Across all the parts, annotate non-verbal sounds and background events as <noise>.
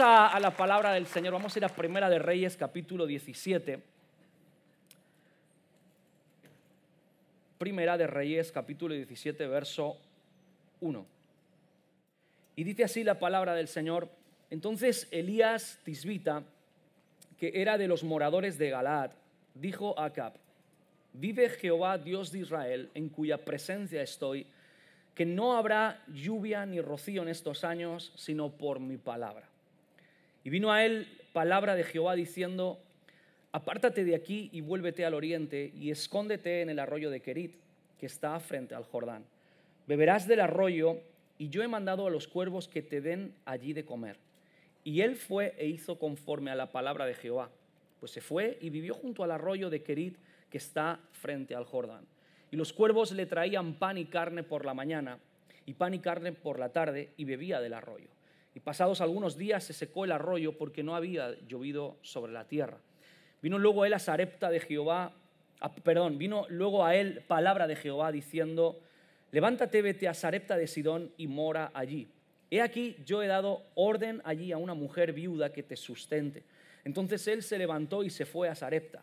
a, la palabra del Señor. Vamos a ir a Primera de Reyes, capítulo 17. Primera de Reyes, capítulo 17, verso 1. Y dice así la palabra del Señor. Entonces Elías Tisbita, que era de los moradores de Galaad, dijo a Acab, vive Jehová Dios de Israel, en cuya presencia estoy, que no habrá lluvia ni rocío en estos años, sino por mi palabra. Y vino a él palabra de Jehová diciendo, apártate de aquí y vuélvete al oriente y escóndete en el arroyo de Kerit, que está frente al Jordán. Beberás del arroyo y yo he mandado a los cuervos que te den allí de comer. Y él fue e hizo conforme a la palabra de Jehová, pues se fue y vivió junto al arroyo de Kerit, que está frente al Jordán. Y los cuervos le traían pan y carne por la mañana y pan y carne por la tarde y bebía del arroyo y pasados algunos días se secó el arroyo porque no había llovido sobre la tierra. Vino luego él a Sarepta de Jehová, perdón, vino luego a él palabra de Jehová diciendo, levántate, vete a Sarepta de Sidón y mora allí. He aquí, yo he dado orden allí a una mujer viuda que te sustente. Entonces él se levantó y se fue a Sarepta.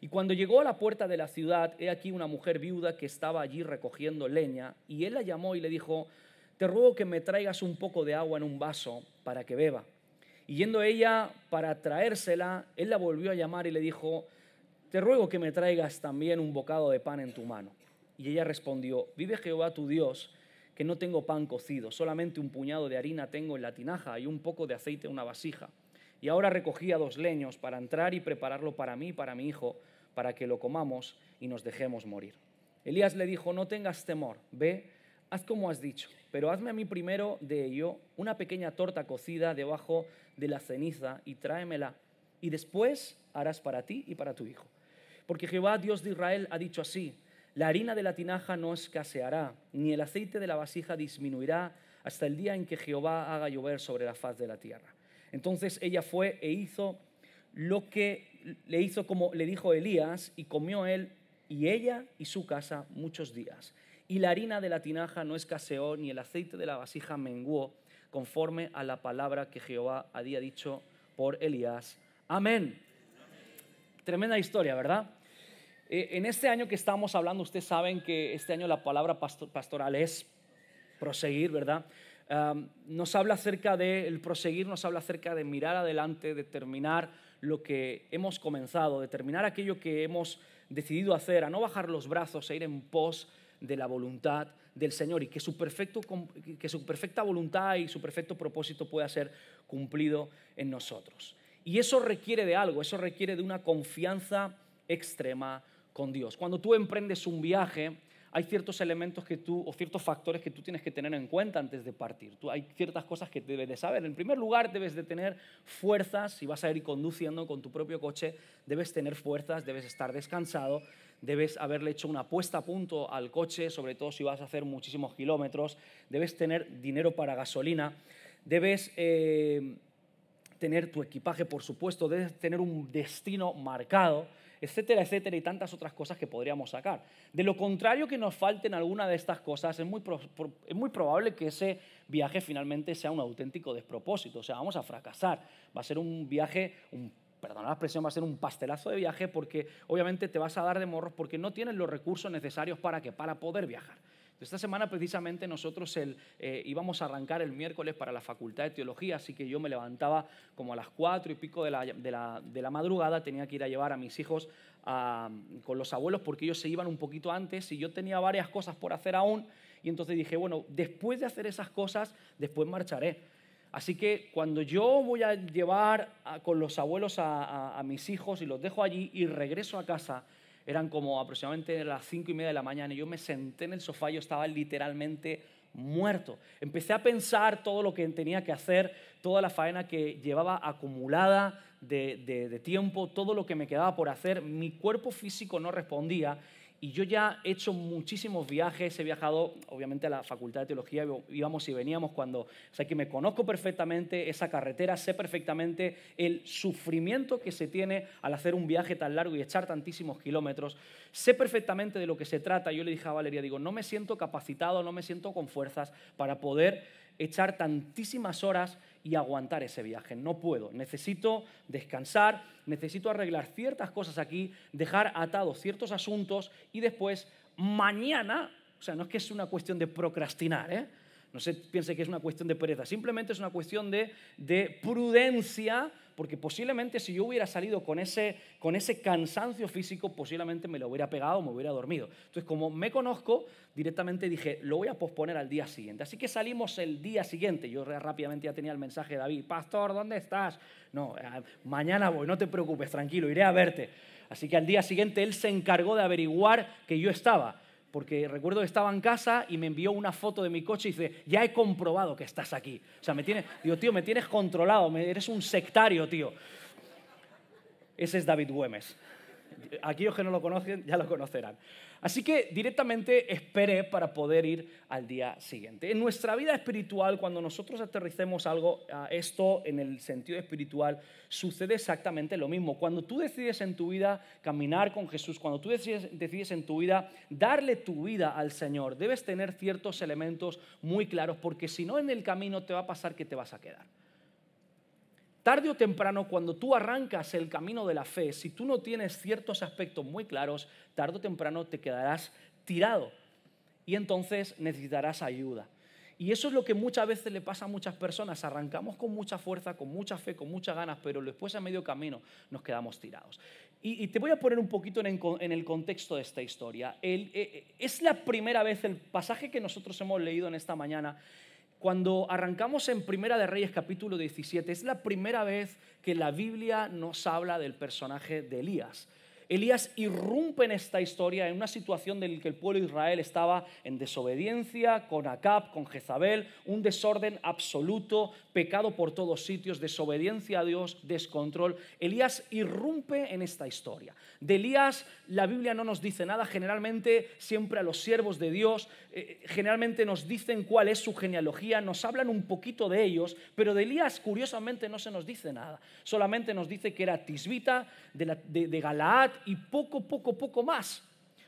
Y cuando llegó a la puerta de la ciudad, he aquí una mujer viuda que estaba allí recogiendo leña, y él la llamó y le dijo, te ruego que me traigas un poco de agua en un vaso para que beba. Y yendo ella para traérsela, él la volvió a llamar y le dijo, te ruego que me traigas también un bocado de pan en tu mano. Y ella respondió, vive Jehová tu Dios, que no tengo pan cocido, solamente un puñado de harina tengo en la tinaja y un poco de aceite en una vasija. Y ahora recogía dos leños para entrar y prepararlo para mí y para mi hijo, para que lo comamos y nos dejemos morir. Elías le dijo, no tengas temor, ve haz como has dicho, pero hazme a mí primero de ello una pequeña torta cocida debajo de la ceniza y tráemela, y después harás para ti y para tu hijo. Porque Jehová, Dios de Israel, ha dicho así, la harina de la tinaja no escaseará, ni el aceite de la vasija disminuirá hasta el día en que Jehová haga llover sobre la faz de la tierra. Entonces ella fue e hizo lo que le hizo como le dijo Elías, y comió él y ella y su casa muchos días. Y la harina de la tinaja no escaseó, ni el aceite de la vasija menguó, conforme a la palabra que Jehová había dicho por Elías. Amén. Tremenda historia, ¿verdad? Eh, en este año que estamos hablando, ustedes saben que este año la palabra pastoral es proseguir, ¿verdad? nos habla acerca de, el proseguir nos habla acerca de mirar adelante, de terminar lo que hemos comenzado, de terminar aquello que hemos decidido hacer, a no bajar los brazos, a e ir en pos de la voluntad del Señor y que su, perfecto, que su perfecta voluntad y su perfecto propósito pueda ser cumplido en nosotros. Y eso requiere de algo, eso requiere de una confianza extrema con Dios. Cuando tú emprendes un viaje, hay ciertos elementos que tú, o ciertos factores que tú tienes que tener en cuenta antes de partir. Tú, hay ciertas cosas que debes de saber. En primer lugar, debes de tener fuerzas, si vas a ir conduciendo con tu propio coche, debes tener fuerzas, debes estar descansado, debes haberle hecho una puesta a punto al coche, sobre todo si vas a hacer muchísimos kilómetros, debes tener dinero para gasolina, debes... Eh, tener tu equipaje, por supuesto, debes tener un destino marcado, etcétera, etcétera, y tantas otras cosas que podríamos sacar. De lo contrario que nos falten alguna de estas cosas, es muy, probable que ese viaje finalmente sea un auténtico despropósito, o sea, vamos a fracasar, va a ser un viaje, perdón la expresión, va a ser un pastelazo de viaje porque obviamente te vas a dar de morros porque no tienes los recursos necesarios para que para poder viajar. Esta semana precisamente nosotros el, eh, íbamos a arrancar el miércoles para la Facultad de Teología, así que yo me levantaba como a las cuatro y pico de la, madrugada, tenía que ir a llevar a mis hijos con los abuelos porque ellos se iban un poquito antes y yo tenía varias cosas por hacer aún y entonces dije, bueno, después de hacer esas cosas, después marcharé. Así que cuando yo voy a llevar con los abuelos a mis hijos y los dejo allí y regreso a casa, eran como aproximadamente las cinco y media de la mañana y yo me senté en el sofá, y yo estaba literalmente muerto. Empecé a pensar todo lo que tenía que hacer, toda la faena que llevaba acumulada de tiempo, todo lo que me quedaba por hacer. Mi cuerpo físico no respondía y yo ya he hecho muchísimos viajes, he viajado obviamente a la Facultad de Teología, íbamos y veníamos cuando, o sea que me conozco perfectamente esa carretera, sé perfectamente el sufrimiento que se tiene al hacer un viaje tan largo y echar tantísimos kilómetros, sé perfectamente de lo que se trata. Yo le dije a Valeria, digo, no me siento capacitado, no me siento con fuerzas para poder echar tantísimas horas y aguantar ese viaje. No puedo, necesito descansar, necesito arreglar ciertas cosas aquí, dejar atados ciertos asuntos y después mañana, o sea, no es que es una cuestión de procrastinar, ¿eh? no se piense que es una cuestión de pereza, simplemente es una cuestión de, de prudencia porque posiblemente si yo hubiera salido con ese, con ese cansancio físico, posiblemente me lo hubiera pegado me hubiera dormido. Entonces, como me conozco, directamente dije, lo voy a posponer al día siguiente. Así que salimos el día siguiente. Yo rápidamente ya tenía el mensaje de David, Pastor, ¿dónde estás? No, mañana voy, no te preocupes, tranquilo, iré a verte. Así que al día siguiente él se encargó de averiguar que yo estaba porque recuerdo que estaba en casa y me envió una foto de mi coche y dice, ya he comprobado que estás aquí. O sea, me tienes, digo, tío, me tienes controlado, eres un sectario, tío. Ese es David Güemes. Aquellos que no lo conocen ya lo conocerán. Así que directamente esperé para poder ir al día siguiente. En nuestra vida espiritual, cuando nosotros aterricemos algo, ah, esto en el sentido espiritual, sucede exactamente lo mismo. Cuando tú decides en tu vida caminar con Jesús, cuando tú decides en tu vida darle tu vida al Señor, debes tener ciertos elementos muy claros, porque si no en el camino te va a pasar que te vas a quedar. Tarde o temprano, cuando tú arrancas el camino de la fe, si tú no tienes ciertos aspectos muy claros, tarde o temprano te quedarás tirado y entonces necesitarás ayuda. Y eso es lo que muchas veces le pasa a muchas personas. Arrancamos con mucha fuerza, con mucha fe, con muchas ganas, pero después a medio camino nos quedamos tirados. Y, te voy a poner un poquito en, el contexto de esta historia. Eh, eh, es la primera vez, el pasaje que nosotros hemos leído en esta mañana cuando arrancamos en Primera de Reyes capítulo 17, es la primera vez que la Biblia nos habla del personaje de Elías. Elías irrumpe en esta historia en una situación en la que el pueblo de Israel estaba en desobediencia, con Acab, con Jezabel, un desorden absoluto, pecado por todos sitios, desobediencia a Dios, descontrol. Elías irrumpe en esta historia. De Elías la Biblia no nos dice nada, generalmente siempre a los siervos de Dios, eh, eh, generalmente nos dicen cuál es su genealogía, nos hablan un poquito de ellos, pero de Elías curiosamente no se nos dice nada, solamente nos dice que era tisbita de, la, de Galaad, y poco, poco, poco más.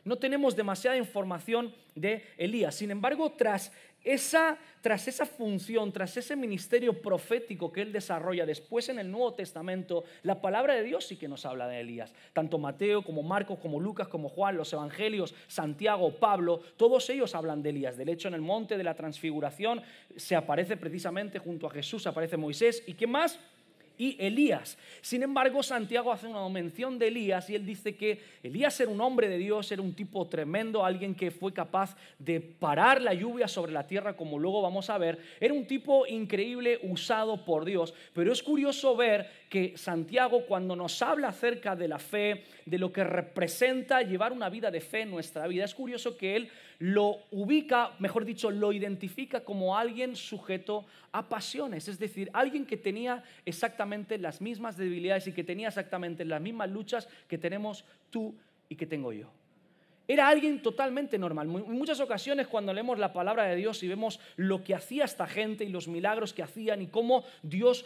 No tenemos demasiada información de Elías. Sin embargo, tras esa, tras esa función, tras ese ministerio profético que él desarrolla después en el Nuevo Testamento, la palabra de Dios sí que nos habla de Elías. Tanto Mateo como Marcos, como Lucas, como Juan, los Evangelios, Santiago, Pablo, todos ellos hablan de Elías. Del hecho, en el monte de la transfiguración se aparece precisamente junto a Jesús, aparece Moisés. ¿Y qué más? y Elías. Sin embargo, Santiago hace una mención de Elías y él dice que Elías era un hombre de Dios, era un tipo tremendo, alguien que fue capaz de parar la lluvia sobre la tierra, como luego vamos a ver. Era un tipo increíble usado por Dios, pero es curioso ver que Santiago cuando nos habla acerca de la fe, de lo que representa llevar una vida de fe en nuestra vida, es curioso que él lo ubica, mejor dicho, lo identifica como alguien sujeto a pasiones, es decir, alguien que tenía exactamente las mismas debilidades y que tenía exactamente las mismas luchas que tenemos tú y que tengo yo. Era alguien totalmente normal. En muchas ocasiones cuando leemos la palabra de Dios y vemos lo que hacía esta gente y los milagros que hacían y cómo Dios,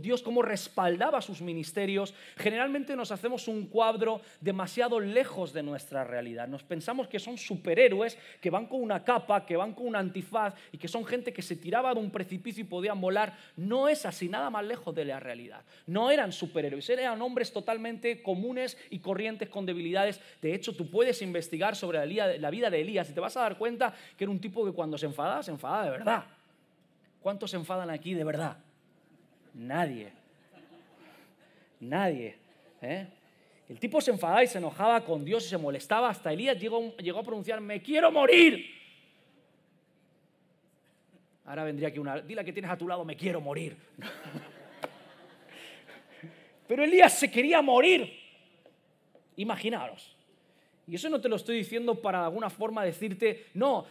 Dios cómo respaldaba sus ministerios, generalmente nos hacemos un cuadro demasiado lejos de nuestra realidad. Nos pensamos que son superhéroes, que van con una capa, que van con un antifaz y que son gente que se tiraba de un precipicio y podían volar. No es así, nada más lejos de la realidad. No eran superhéroes, eran hombres totalmente comunes y corrientes con debilidades. De hecho, tú puedes investigar sobre la vida de Elías y te vas a dar cuenta que era un tipo que cuando se enfadaba, se enfadaba de verdad. ¿Cuántos se enfadan aquí de verdad? Nadie. Nadie. ¿eh? El tipo se enfadaba y se enojaba con Dios y se molestaba. Hasta Elías llegó, llegó a pronunciar, me quiero morir. Ahora vendría aquí una, dila que tienes a tu lado, me quiero morir. <laughs> Pero Elías se quería morir. Imaginaros. Y eso no te lo estoy diciendo para de alguna forma decirte, no,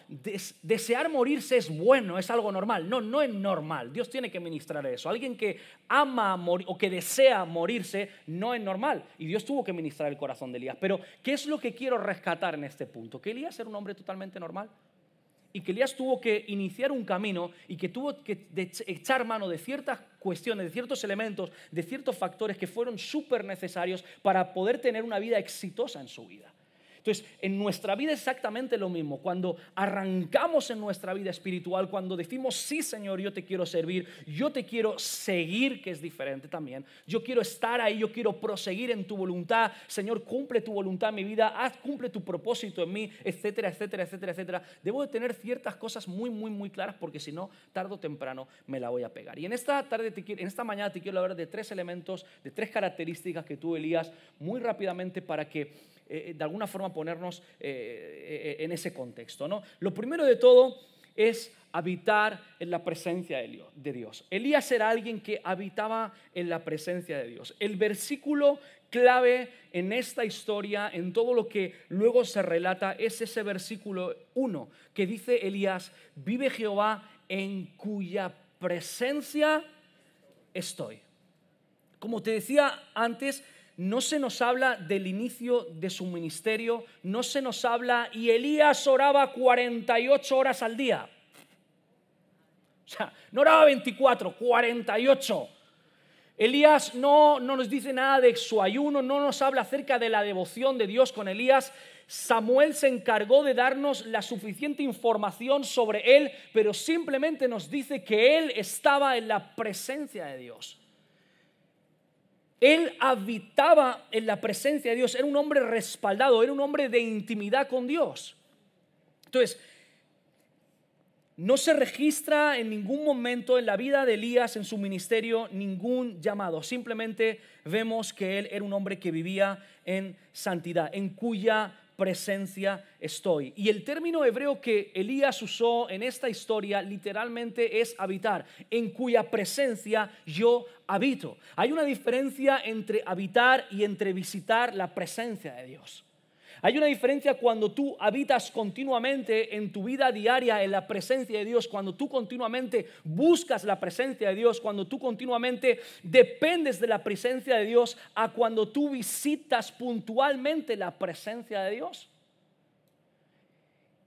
desear morirse es bueno, es algo normal. No, no es normal. Dios tiene que ministrar eso. Alguien que ama o que desea morirse no es normal. Y Dios tuvo que ministrar el corazón de Elías. Pero, ¿qué es lo que quiero rescatar en este punto? ¿Que Elías era un hombre totalmente normal? y que Elías tuvo que iniciar un camino y que tuvo que echar mano de ciertas cuestiones, de ciertos elementos, de ciertos factores que fueron súper necesarios para poder tener una vida exitosa en su vida. Entonces, en nuestra vida exactamente lo mismo. Cuando arrancamos en nuestra vida espiritual, cuando decimos, sí Señor, yo te quiero servir, yo te quiero seguir, que es diferente también. Yo quiero estar ahí, yo quiero proseguir en tu voluntad. Señor, cumple tu voluntad en mi vida, haz, cumple tu propósito en mí, etcétera, etcétera, etcétera, etcétera. Debo de tener ciertas cosas muy, muy, muy claras porque si no, tarde o temprano me la voy a pegar. Y en esta tarde, te quiero, en esta mañana te quiero hablar de tres elementos, de tres características que tú, Elías, muy rápidamente para que eh, eh, de alguna forma ponernos eh, en ese contexto. ¿no? Lo primero de todo es habitar en la presencia de Dios. Elías era alguien que habitaba en la presencia de Dios. El versículo clave en esta historia, en todo lo que luego se relata, es ese versículo 1 que dice Elías, vive Jehová en cuya presencia estoy. Como te decía antes, no se nos habla del inicio de su ministerio, no se nos habla, y Elías oraba 48 horas al día. O sea, no oraba 24, 48. Elías no, no nos dice nada de su ayuno, no nos habla acerca de la devoción de Dios con Elías. Samuel se encargó de darnos la suficiente información sobre él, pero simplemente nos dice que él estaba en la presencia de Dios. Él habitaba en la presencia de Dios, era un hombre respaldado, era un hombre de intimidad con Dios. Entonces, no se registra en ningún momento en la vida de Elías, en su ministerio, ningún llamado. Simplemente vemos que él era un hombre que vivía en santidad, en cuya presencia estoy. Y el término hebreo que Elías usó en esta historia literalmente es habitar, en cuya presencia yo habito. Hay una diferencia entre habitar y entre visitar la presencia de Dios. Hay una diferencia cuando tú habitas continuamente en tu vida diaria en la presencia de Dios, cuando tú continuamente buscas la presencia de Dios, cuando tú continuamente dependes de la presencia de Dios, a cuando tú visitas puntualmente la presencia de Dios.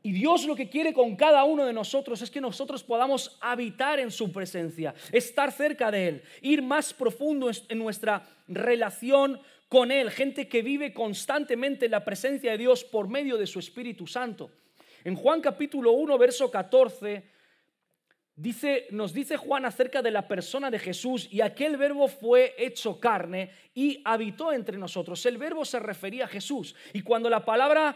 Y Dios lo que quiere con cada uno de nosotros es que nosotros podamos habitar en su presencia, estar cerca de Él, ir más profundo en nuestra relación con Él. Gente que vive constantemente en la presencia de Dios por medio de su Espíritu Santo. En Juan capítulo 1, verso 14, nos dice Juan acerca de la persona de Jesús y aquel verbo fue hecho carne y habitó entre nosotros. El verbo se refería a Jesús. Y cuando la palabra,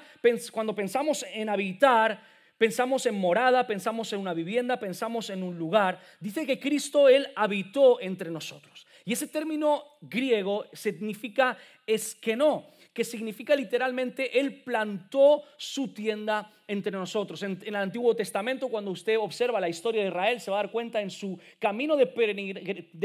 cuando pensamos en habitar, pensamos en morada, pensamos en una vivienda, pensamos en un lugar. Dice que Cristo, Él habitó entre nosotros. Y ese término griego significa es que no que significa literalmente Él plantó su tienda entre nosotros. En, el Antiguo Testamento, cuando usted observa la historia de Israel, se va a dar cuenta en su camino de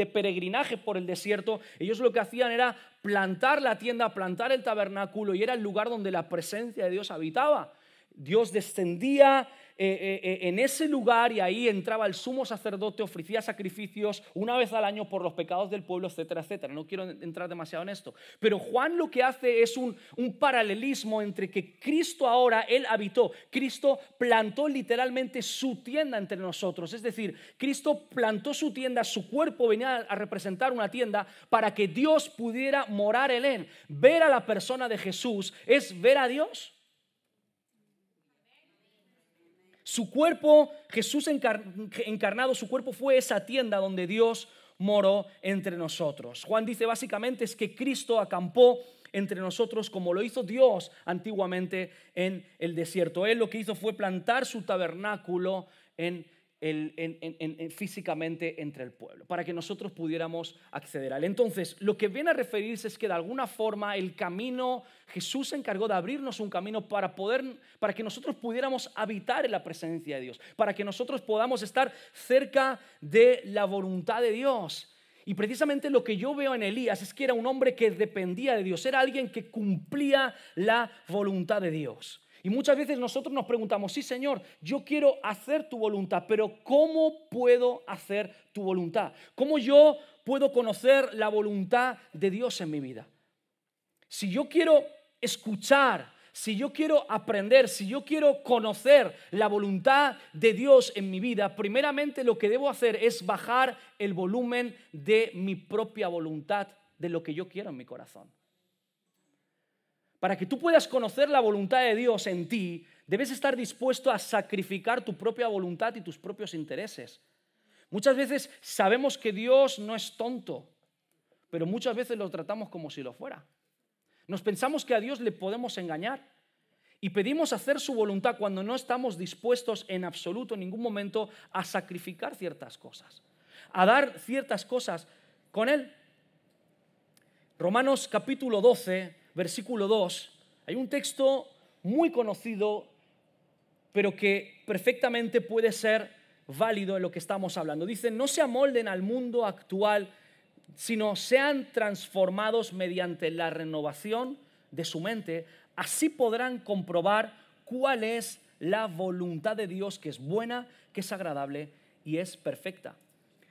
peregrinaje por el desierto, ellos lo que hacían era plantar la tienda, plantar el tabernáculo y era el lugar donde la presencia de Dios habitaba. Dios descendía, eh, eh, eh, en ese lugar y ahí entraba el sumo sacerdote, ofrecía sacrificios una vez al año por los pecados del pueblo, etcétera, etcétera. No quiero entrar demasiado en esto. Pero Juan lo que hace es un, un paralelismo entre que Cristo ahora, Él habitó, Cristo plantó literalmente su tienda entre nosotros. Es decir, Cristo plantó su tienda, su cuerpo venía a representar una tienda para que Dios pudiera morar en Él. Ver a la persona de Jesús es ver a Dios. Su cuerpo, Jesús encarnado, su cuerpo fue esa tienda donde Dios moró entre nosotros. Juan dice básicamente es que Cristo acampó entre nosotros como lo hizo Dios antiguamente en el desierto. Él lo que hizo fue plantar su tabernáculo en físicamente entre el pueblo, para que nosotros pudiéramos acceder a él. Entonces, lo que viene a referirse es que de alguna forma el camino, Jesús se encargó de abrirnos un camino para poder, para que nosotros pudiéramos habitar en la presencia de Dios, para que nosotros podamos estar cerca de la voluntad de Dios. Y precisamente lo que yo veo en Elías es que era un hombre que dependía de Dios, era alguien que cumplía la voluntad de Dios. Y muchas veces nosotros nos preguntamos, sí Señor, yo quiero hacer tu voluntad, pero ¿cómo puedo hacer tu voluntad? ¿Cómo yo puedo conocer la voluntad de Dios en mi vida? Si yo quiero escuchar, si yo quiero aprender, si yo quiero conocer la voluntad de Dios en mi vida, primeramente lo que debo hacer es bajar el volumen de mi propia voluntad, de lo que yo quiero en mi corazón. Para que tú puedas conocer la voluntad de Dios en ti, debes estar dispuesto a sacrificar tu propia voluntad y tus propios intereses. Muchas veces sabemos que Dios no es tonto, pero muchas veces lo tratamos como si lo fuera. Nos pensamos que a Dios le podemos engañar y pedimos hacer su voluntad cuando no estamos dispuestos en absoluto, en ningún momento, a sacrificar ciertas cosas, a dar ciertas cosas con Él. Romanos capítulo 12, versículo 2, hay un texto muy conocido, pero que perfectamente puede ser válido en lo que estamos hablando. Dice, no se amolden al mundo actual, sino sean transformados mediante la renovación de su mente. Así podrán comprobar cuál es la voluntad de Dios, que es buena, que es agradable y es perfecta.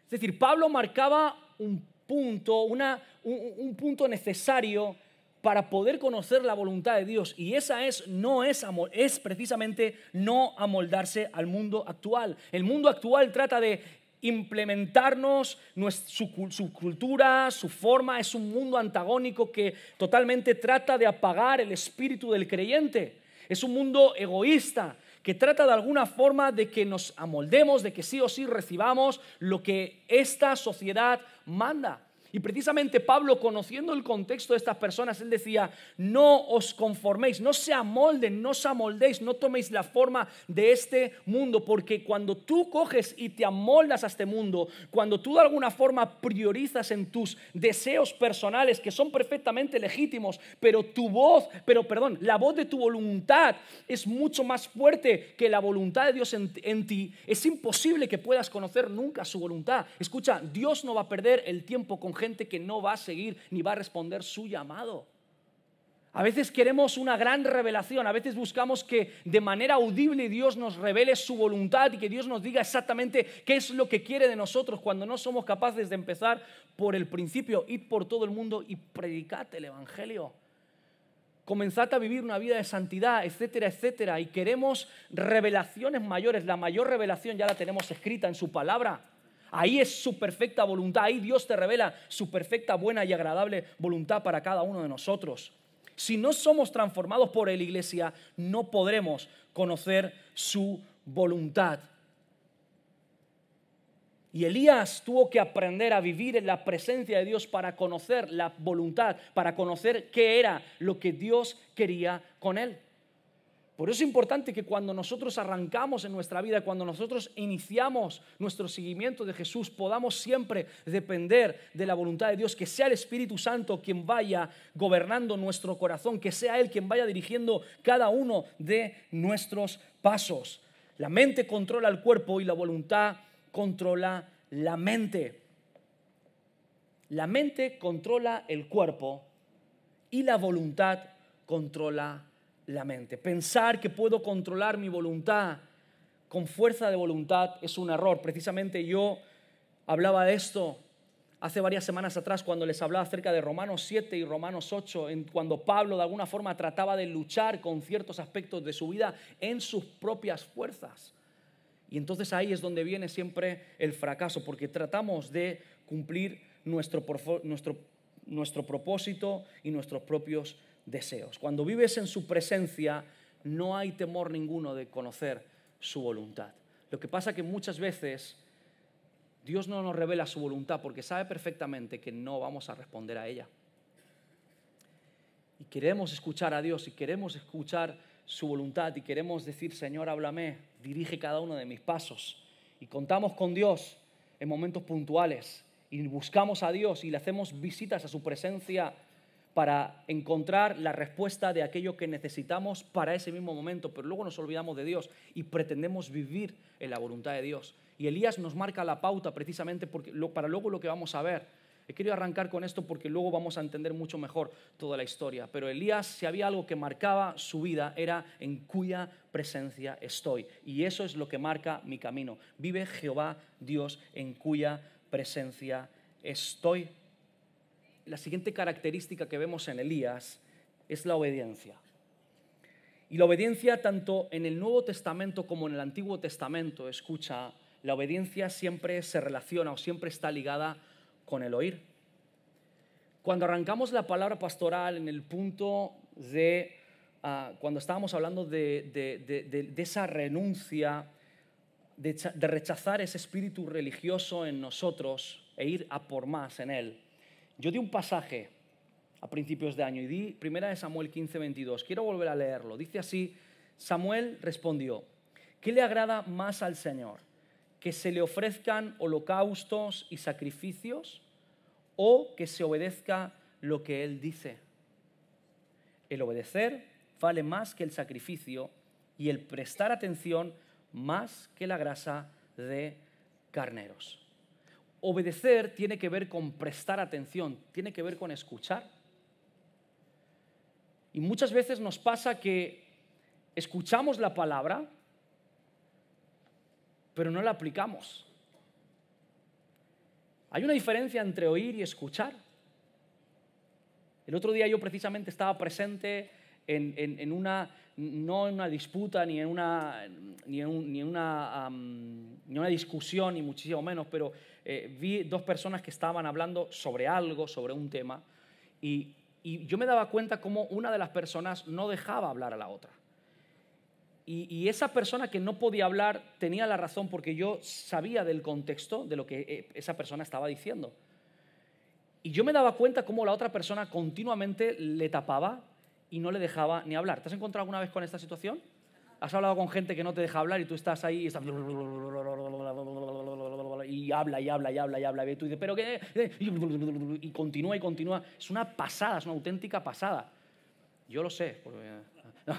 Es decir, Pablo marcaba un punto, un punto necesario para poder conocer la voluntad de Dios. Y esa es, no es, es precisamente no amoldarse al mundo actual. El mundo actual trata de implementarnos su, su, cultura, su forma. Es un mundo antagónico que totalmente trata de apagar el espíritu del creyente. Es un mundo egoísta que trata de alguna forma de que nos amoldemos, de que sí o sí recibamos lo que esta sociedad manda. Y precisamente Pablo, conociendo el contexto de estas personas, él decía, no os conforméis, no se amolden, no os amoldéis, no toméis la forma de este mundo, porque cuando tú coges y te amoldas a este mundo, cuando tú de alguna forma priorizas en tus deseos personales, que son perfectamente legítimos, pero tu voz, pero perdón, la voz de tu voluntad es mucho más fuerte que la voluntad de Dios en, en ti, es imposible que puedas conocer nunca su voluntad. Escucha, Dios no va a perder el tiempo con gente que no va a seguir ni va a responder su llamado. A veces queremos una gran revelación, a veces buscamos que de manera audible Dios nos revele su voluntad y que Dios nos diga exactamente qué es lo que quiere de nosotros cuando no somos capaces de empezar por el principio, id por todo el mundo y predicate el Evangelio. Comenzad a vivir una vida de santidad, etcétera, etcétera. Y queremos revelaciones mayores. La mayor revelación ya la tenemos escrita en su palabra. Ahí es su perfecta voluntad. Ahí Dios te revela su perfecta, buena y agradable voluntad para cada uno de nosotros. Si no somos transformados por la iglesia, no podremos conocer su voluntad. Y Elías tuvo que aprender a vivir en la presencia de Dios para conocer la voluntad, para conocer qué era lo que Dios quería con él. Por eso es importante que cuando nosotros arrancamos en nuestra vida, cuando nosotros iniciamos nuestro seguimiento de Jesús, podamos siempre depender de la voluntad de Dios, que sea el Espíritu Santo quien vaya gobernando nuestro corazón, que sea Él quien vaya dirigiendo cada uno de nuestros pasos. La mente controla el cuerpo y la voluntad controla la mente. La mente controla el cuerpo y la voluntad controla la mente. Pensar que puedo controlar mi voluntad con fuerza de voluntad es un error. Precisamente yo hablaba de esto hace varias semanas atrás cuando les hablaba acerca de Romanos 7 y Romanos 8, cuando Pablo de alguna forma trataba de luchar con ciertos aspectos de su vida en sus propias fuerzas. Y entonces ahí es donde viene siempre el fracaso, porque tratamos de cumplir nuestro, nuestro, nuestro propósito y nuestros propios deseos. Cuando vives en su presencia, no hay temor ninguno de conocer su voluntad. Lo que pasa que muchas veces Dios no nos revela su voluntad porque sabe perfectamente que no vamos a responder a ella. Y queremos escuchar a Dios y queremos escuchar su voluntad y queremos decir, Señor, háblame, dirige cada uno de mis pasos. Y contamos con Dios en momentos puntuales y buscamos a Dios y le hacemos visitas a su presencia para encontrar la respuesta de aquello que necesitamos para ese mismo momento, pero luego nos olvidamos de Dios y pretendemos vivir en la voluntad de Dios. Y Elías nos marca la pauta precisamente para luego lo que vamos a ver. He querido arrancar con esto porque luego vamos a entender mucho mejor toda la historia. Pero Elías, si había algo que marcaba su vida, era en cuya presencia estoy. Y eso es lo que marca mi camino. Vive Jehová Dios en cuya presencia estoy la siguiente característica que vemos en Elías es la obediencia. Y la obediencia tanto en el Nuevo Testamento como en el Antiguo Testamento, escucha, la obediencia siempre se relaciona o siempre está ligada con el oír. Cuando arrancamos la palabra pastoral en el punto de, ah, cuando estábamos hablando de esa renuncia, de, rechazar ese espíritu religioso en nosotros e ir a por más en él, yo di un pasaje a principios de año y di primera de Samuel 15, 22. Quiero volver a leerlo. Dice así, Samuel respondió, ¿qué le agrada más al Señor? ¿Que se le ofrezcan holocaustos y sacrificios o que se obedezca lo que Él dice? El obedecer vale más que el sacrificio y el prestar atención más que la grasa de carneros obedecer tiene que ver con prestar atención, tiene que ver con escuchar. Y muchas veces nos pasa que escuchamos la palabra, pero no la aplicamos. Hay una diferencia entre oír y escuchar. El otro día yo precisamente estaba presente en, una no en una disputa ni en una, ni en una, ni una discusión, ni muchísimo menos, pero eh, vi dos personas que estaban hablando sobre algo, sobre un tema, y, yo me daba cuenta cómo una de las personas no dejaba hablar a la otra. Y, y esa persona que no podía hablar tenía la razón porque yo sabía del contexto de lo que eh, esa persona estaba diciendo. Y yo me daba cuenta cómo la otra persona continuamente le tapaba y no le dejaba ni hablar. ¿Te has encontrado alguna vez con esta situación? ¿Has hablado con gente que no te deja hablar y tú estás ahí y Y habla y habla y habla y habla. Y tú dices, pero qué... Y continúa y continúa. Es una pasada, es una auténtica pasada. Yo lo sé. No,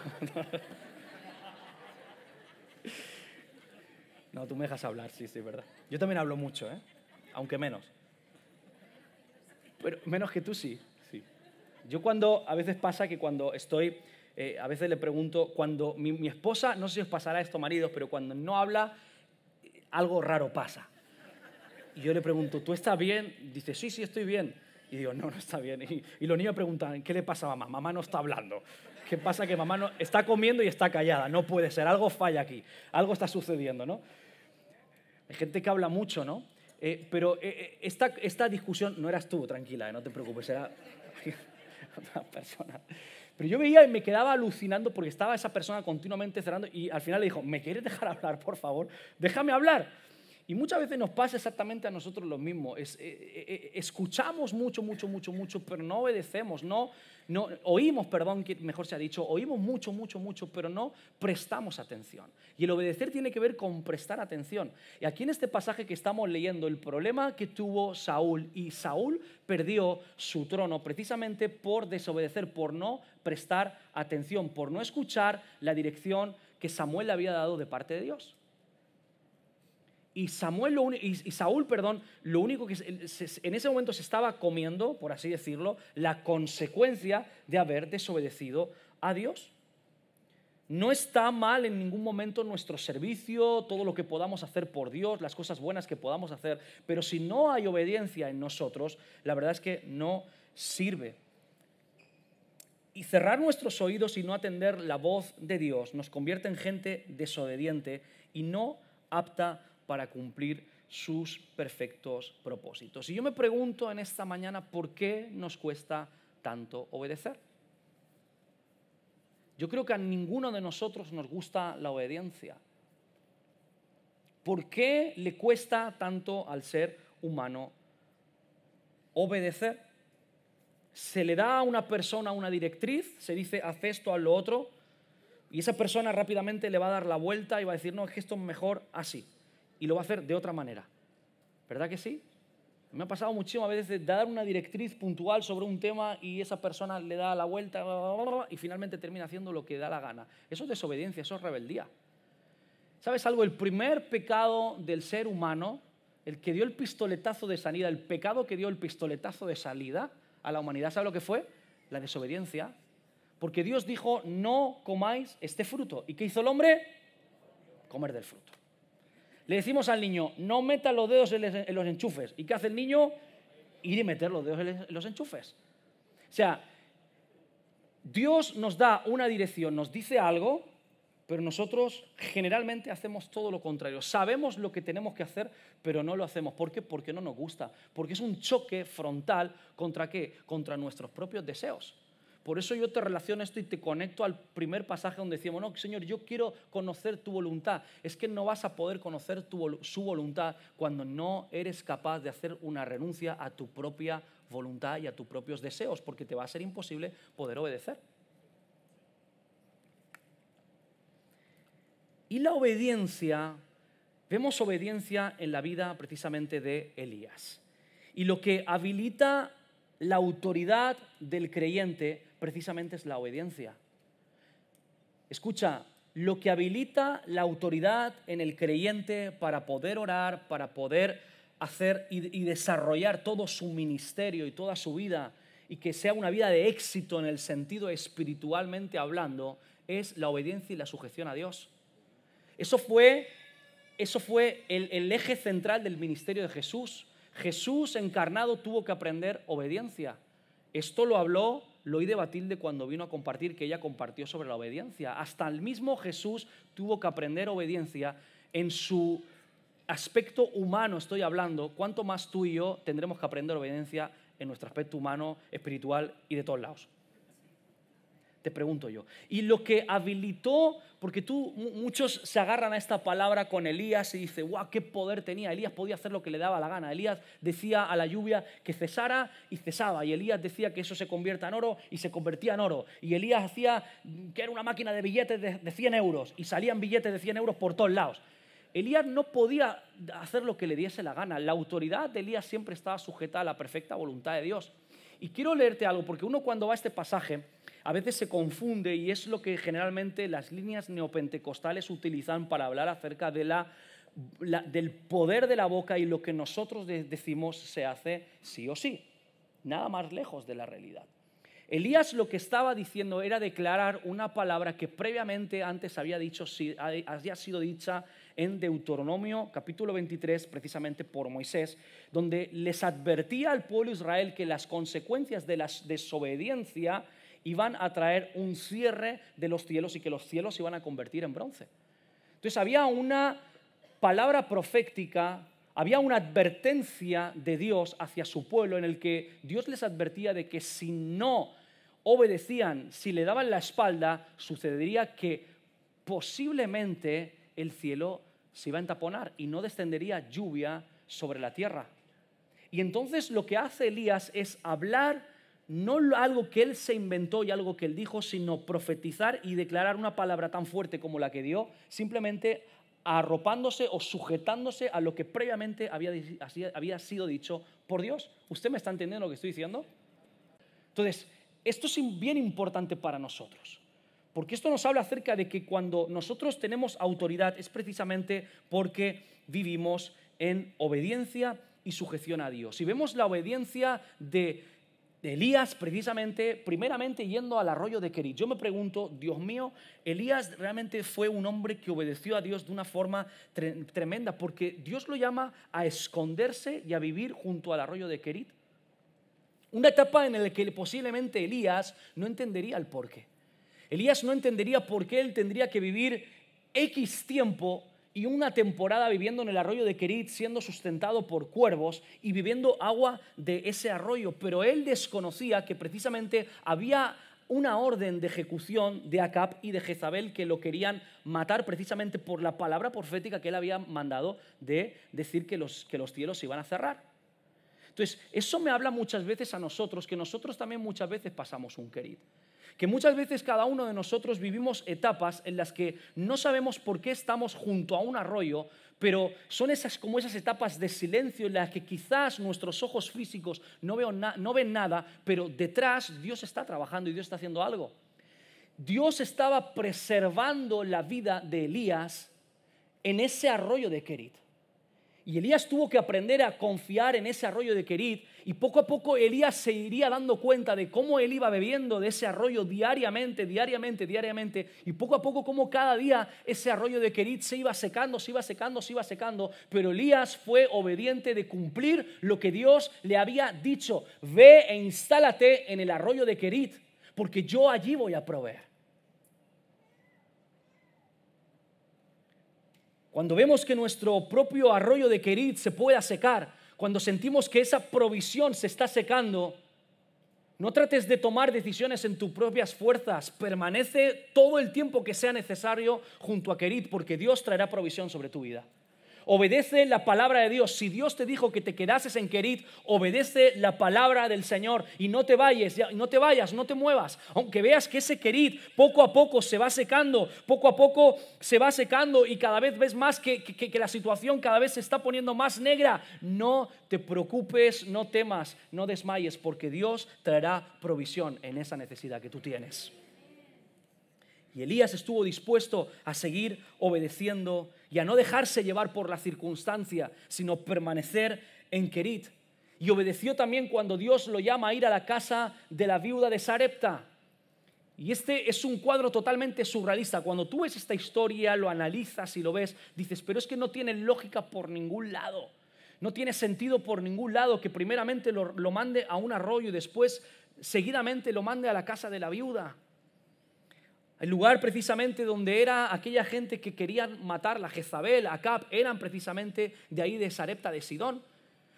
<laughs> no, tú me dejas hablar, sí, sí, verdad. Yo también hablo mucho, ¿eh? Aunque menos. Pero menos que tú sí. Yo cuando, a veces pasa que cuando estoy, eh, a veces le pregunto, cuando mi, esposa, no sé si os pasará esto maridos, pero cuando no habla, eh, algo raro pasa. Y yo le pregunto, ¿tú estás bien? Dice, sí, sí, estoy bien. Y digo, no, no está bien. Y, los niños preguntan, ¿qué le pasa a mamá? Mamá no está hablando. ¿Qué pasa? Que mamá no, está comiendo y está callada. No puede ser, algo falla aquí. Algo está sucediendo, ¿no? Hay gente que habla mucho, ¿no? Eh, pero esta, discusión no eras tú, tranquila, no te preocupes, era... <laughs> otra persona Pero yo veía y me quedaba alucinando porque estaba esa persona continuamente cerrando y al final le dijo, ¿me quieres dejar hablar, por favor? Déjame hablar. Y muchas veces nos pasa exactamente a nosotros lo mismo. Eh, eh, eh, escuchamos mucho, mucho, mucho, mucho, pero no obedecemos, no, no, oímos, perdón, que mejor se ha dicho, oímos mucho, mucho, mucho, pero no prestamos atención. Y el obedecer tiene que ver con prestar atención. Y aquí en este pasaje que estamos leyendo, el problema que tuvo Saúl, y Saúl perdió su trono precisamente por desobedecer, por no prestar atención, por no escuchar la dirección que Samuel le había dado de parte de Dios y, Samuel y, Saúl, perdón, lo único que en ese momento se estaba comiendo, por así decirlo, la consecuencia de haber desobedecido a Dios. No está mal en ningún momento nuestro servicio, todo lo que podamos hacer por Dios, las cosas buenas que podamos hacer, pero si no hay obediencia en nosotros, la verdad es que no sirve. Y cerrar nuestros oídos y no atender la voz de Dios nos convierte en gente desobediente y no apta para cumplir sus perfectos propósitos. Y yo me pregunto en esta mañana por qué nos cuesta tanto obedecer. Yo creo que a ninguno de nosotros nos gusta la obediencia. ¿Por qué le cuesta tanto al ser humano obedecer? Se le da a una persona una directriz, se dice haz esto, haz lo otro, y esa persona rápidamente le va a dar la vuelta y va a decir, no, es que esto es mejor así y lo va a hacer de otra manera. ¿Verdad que sí? Me ha pasado muchísimo a veces de dar una directriz puntual sobre un tema y esa persona le da la vuelta y finalmente termina haciendo lo que da la gana. Eso es desobediencia, eso es rebeldía. ¿Sabes algo? El primer pecado del ser humano, el que dio el pistoletazo de salida, el pecado que dio el pistoletazo de salida a la humanidad, ¿sabes lo que fue? La desobediencia. Porque Dios dijo, no comáis este fruto. ¿Y qué hizo el hombre? Comer del fruto. Le decimos al niño, no meta los dedos en los enchufes. ¿Y qué hace el niño? Ir y meter los dedos en los enchufes. O sea, Dios nos da una dirección, nos dice algo, pero nosotros generalmente hacemos todo lo contrario. Sabemos lo que tenemos que hacer, pero no lo hacemos. ¿Por qué? Porque no nos gusta. Porque es un choque frontal contra qué? Contra nuestros propios deseos. Por eso yo te relaciono esto y te conecto al primer pasaje donde decíamos no, Señor, yo quiero conocer tu voluntad. Es que no vas a poder conocer tu, su voluntad cuando no eres capaz de hacer una renuncia a tu propia voluntad y a tus propios deseos, porque te va a ser imposible poder obedecer. Y la obediencia, vemos obediencia en la vida precisamente de Elías. Y lo que habilita la autoridad del creyente precisamente es la obediencia. Escucha, lo que habilita la autoridad en el creyente para poder orar, para poder hacer y, desarrollar todo su ministerio y toda su vida y que sea una vida de éxito en el sentido espiritualmente hablando, es la obediencia y la sujeción a Dios. Eso fue, eso fue el, el eje central del ministerio de Jesús. Jesús encarnado tuvo que aprender obediencia. Esto lo habló lo oí de de cuando vino a compartir que ella compartió sobre la obediencia. Hasta el mismo Jesús tuvo que aprender obediencia en su aspecto humano, estoy hablando. ¿Cuánto más tú y yo tendremos que aprender obediencia en nuestro aspecto humano, espiritual y de todos lados? te pregunto yo. Y lo que habilitó, porque tú, muchos se agarran a esta palabra con Elías y dice, guau, qué poder tenía. Elías podía hacer lo que le daba la gana. Elías decía a la lluvia que cesara y cesaba. Y Elías decía que eso se convierta en oro y se convertía en oro. Y Elías hacía que era una máquina de billetes de, de 100 euros y salían billetes de 100 euros por todos lados. Elías no podía hacer lo que le diese la gana. La autoridad de Elías siempre estaba sujeta a la perfecta voluntad de Dios. Y quiero leerte algo, porque uno cuando va a este pasaje, a veces se confunde y es lo que generalmente las líneas neopentecostales utilizan para hablar acerca del poder de la boca y lo que nosotros decimos se hace sí o sí. Nada más lejos de la realidad. Elías lo que estaba diciendo era declarar una palabra que previamente antes había, había sido dicha en Deuteronomio capítulo 23, precisamente por Moisés, donde les advertía al pueblo Israel que las consecuencias de la desobediencia iban a traer un cierre de los cielos y que los cielos se iban a convertir en bronce. Entonces había una palabra profética, había una advertencia de Dios hacia su pueblo en el que Dios les advertía de que si no obedecían, si le daban la espalda, sucedería que posiblemente el cielo se iba a entaponar y no descendería lluvia sobre la tierra. Y entonces lo que hace Elías es hablar no algo que él se inventó y algo que él dijo, sino profetizar y declarar una palabra tan fuerte como la que dio, simplemente arropándose o sujetándose a lo que previamente había, había sido dicho por Dios. ¿Usted me está entendiendo lo que estoy diciendo? Entonces, esto es bien importante para nosotros. Porque esto nos habla acerca de que cuando nosotros tenemos autoridad es precisamente porque vivimos en obediencia y sujeción a Dios. Si vemos la obediencia de Elías precisamente, primeramente yendo al arroyo de Kerit. Yo me pregunto, Dios mío, Elías realmente fue un hombre que obedeció a Dios de una forma tremenda, porque Dios lo llama a esconderse y a vivir junto al arroyo de Kerit. Una etapa en la que posiblemente Elías no entendería el porqué. Elías no entendería por qué él tendría que vivir X tiempo y una temporada viviendo en el arroyo de Kerit, siendo sustentado por cuervos y viviendo agua de ese arroyo. Pero él desconocía que precisamente había una orden de ejecución de Acab y de Jezabel que lo querían matar precisamente por la palabra profética que él había mandado de decir que los, que los cielos se iban a cerrar. Entonces, eso me habla muchas veces a nosotros, que nosotros también muchas veces pasamos un Kerit que muchas veces cada uno de nosotros vivimos etapas en las que no sabemos por qué estamos junto a un arroyo, pero son esas como esas etapas de silencio en las que quizás nuestros ojos físicos no, ven nada, pero detrás Dios está trabajando y Dios está haciendo algo. Dios estaba preservando la vida de Elías en ese arroyo de Kerit. Y Elías tuvo que aprender a confiar en ese arroyo de Kerit y poco a poco Elías se iría dando cuenta de cómo él iba bebiendo de ese arroyo diariamente, diariamente, diariamente. Y poco a poco cómo cada día ese arroyo de Kerit se iba secando, se iba secando, se iba secando. Pero Elías fue obediente de cumplir lo que Dios le había dicho. Ve e instálate en el arroyo de Kerit, porque yo allí voy a proveer. Cuando vemos que nuestro propio arroyo de Kerit se pueda secar, cuando sentimos que esa provisión se está secando, no trates de tomar decisiones en tus propias fuerzas. Permanece todo el tiempo que sea necesario junto a Kerit, porque Dios traerá provisión sobre tu vida obedece la palabra de Dios. Si Dios te dijo que te quedases en Kerit, obedece la palabra del Señor y no te vayas, no te vayas, no te muevas. Aunque veas que ese Kerit poco a poco se va secando, poco a poco se va secando y cada vez ves más que, que la situación cada vez se está poniendo más negra, no te preocupes, no temas, no desmayes, porque Dios traerá provisión en esa necesidad que tú tienes. Y Elías estuvo dispuesto a seguir obedeciendo y a no dejarse llevar por la circunstancia, sino permanecer en Kerit. Y obedeció también cuando Dios lo llama a ir a la casa de la viuda de Sarepta. Y este es un cuadro totalmente surrealista. Cuando tú ves esta historia, lo analizas y lo ves, dices, pero es que no tiene lógica por ningún lado. No tiene sentido por ningún lado que primeramente lo, lo mande a un arroyo y después seguidamente lo mande a la casa de la viuda. El lugar precisamente donde era aquella gente que querían matar, a Jezabel, a Cap, eran precisamente de ahí de Sarepta de Sidón.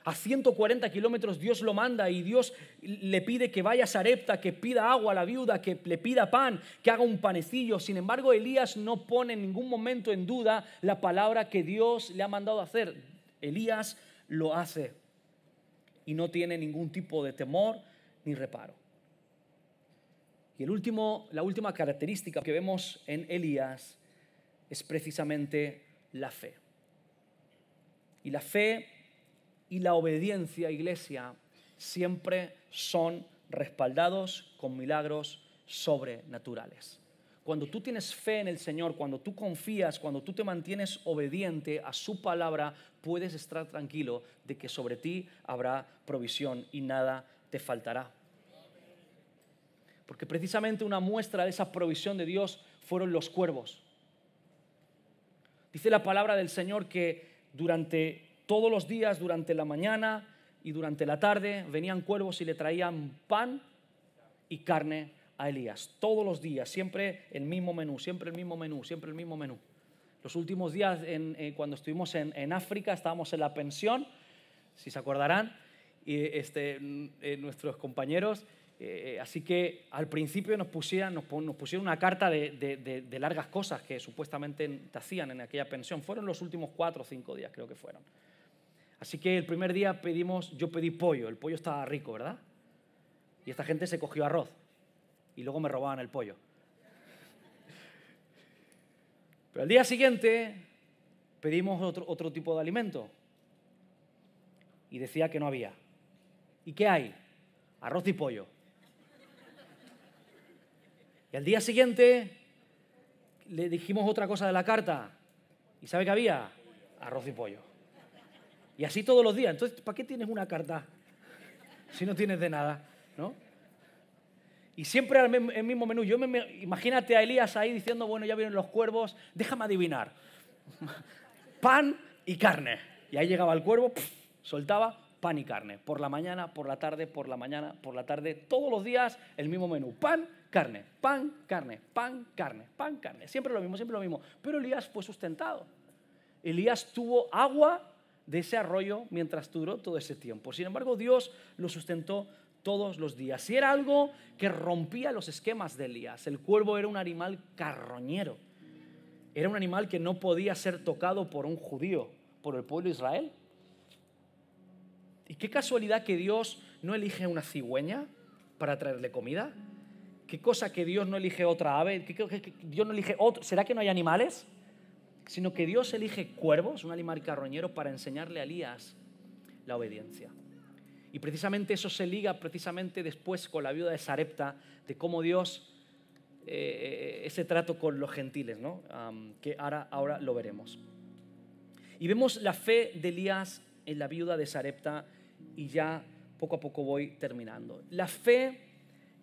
A 140 kilómetros Dios lo manda y Dios le pide que vaya a Sarepta, que pida agua a la viuda, que le pida pan, que haga un panecillo. Sin embargo, Elías no pone en ningún momento en duda la palabra que Dios le ha mandado hacer. Elías lo hace y no tiene ningún tipo de temor ni reparo. Y la última característica que vemos en Elías es precisamente la fe. Y la fe y la obediencia, a iglesia, siempre son respaldados con milagros sobrenaturales. Cuando tú tienes fe en el Señor, cuando tú confías, cuando tú te mantienes obediente a su palabra, puedes estar tranquilo de que sobre ti habrá provisión y nada te faltará. Porque precisamente una muestra de esa provisión de Dios fueron los cuervos. Dice la palabra del Señor que durante todos los días, durante la mañana y durante la tarde, venían cuervos y le traían pan y carne a Elías. Todos los días, siempre el mismo menú, siempre el mismo menú, siempre el mismo menú. Los últimos días, eh, cuando estuvimos en, África, estábamos en la pensión, si se acordarán, y este, mm, eh, nuestros compañeros, eh, así que al principio nos pusieron, una carta de, largas cosas que supuestamente te hacían en aquella pensión. Fueron los últimos cuatro o cinco días, creo que fueron. Así que el primer día pedimos, yo pedí pollo, el pollo estaba rico, ¿verdad? Y esta gente se cogió arroz y luego me robaban el pollo. Pero al día siguiente pedimos otro tipo de alimento y decía que no había. ¿Y qué hay? Arroz y pollo el día siguiente le dijimos otra cosa de la carta. ¿Y sabe qué había? Arroz y pollo. Y así todos los días. Entonces, ¿para qué tienes una carta? Si no tienes de nada, ¿no? Y siempre el mismo menú. Yo me, imagínate a Elías ahí diciendo, bueno, ya vienen los cuervos, déjame adivinar. <laughs> pan y carne. Y ahí llegaba el cuervo, soltaba pan y carne. Por la mañana, por la tarde, por la mañana, por la tarde, todos los días el mismo menú. Pan carne, pan, carne, pan, carne, pan, carne. Siempre lo mismo, siempre lo mismo. Pero Elías fue sustentado. Elías tuvo agua de ese arroyo mientras duró todo ese tiempo. Sin embargo, Dios lo sustentó todos los días. Y era algo que rompía los esquemas de Elías. El cuervo era un animal carroñero. Era un animal que no podía ser tocado por un judío, por el pueblo de Israel. ¿Y qué casualidad que Dios no elige una cigüeña para traerle comida? ¿Qué cosa que Dios no elige otra ave? ¿Qué, Dios no elige otro? ¿Será que no hay animales? Sino que Dios elige cuervos, un animal carroñero, para enseñarle a Elías la obediencia. Y precisamente eso se liga precisamente después con la viuda de Sarepta, de cómo Dios, eh, eh, ese trato con los gentiles, ¿no? que ahora, ahora lo veremos. Y vemos la fe de Elías en la viuda de Sarepta y ya poco a poco voy terminando. La fe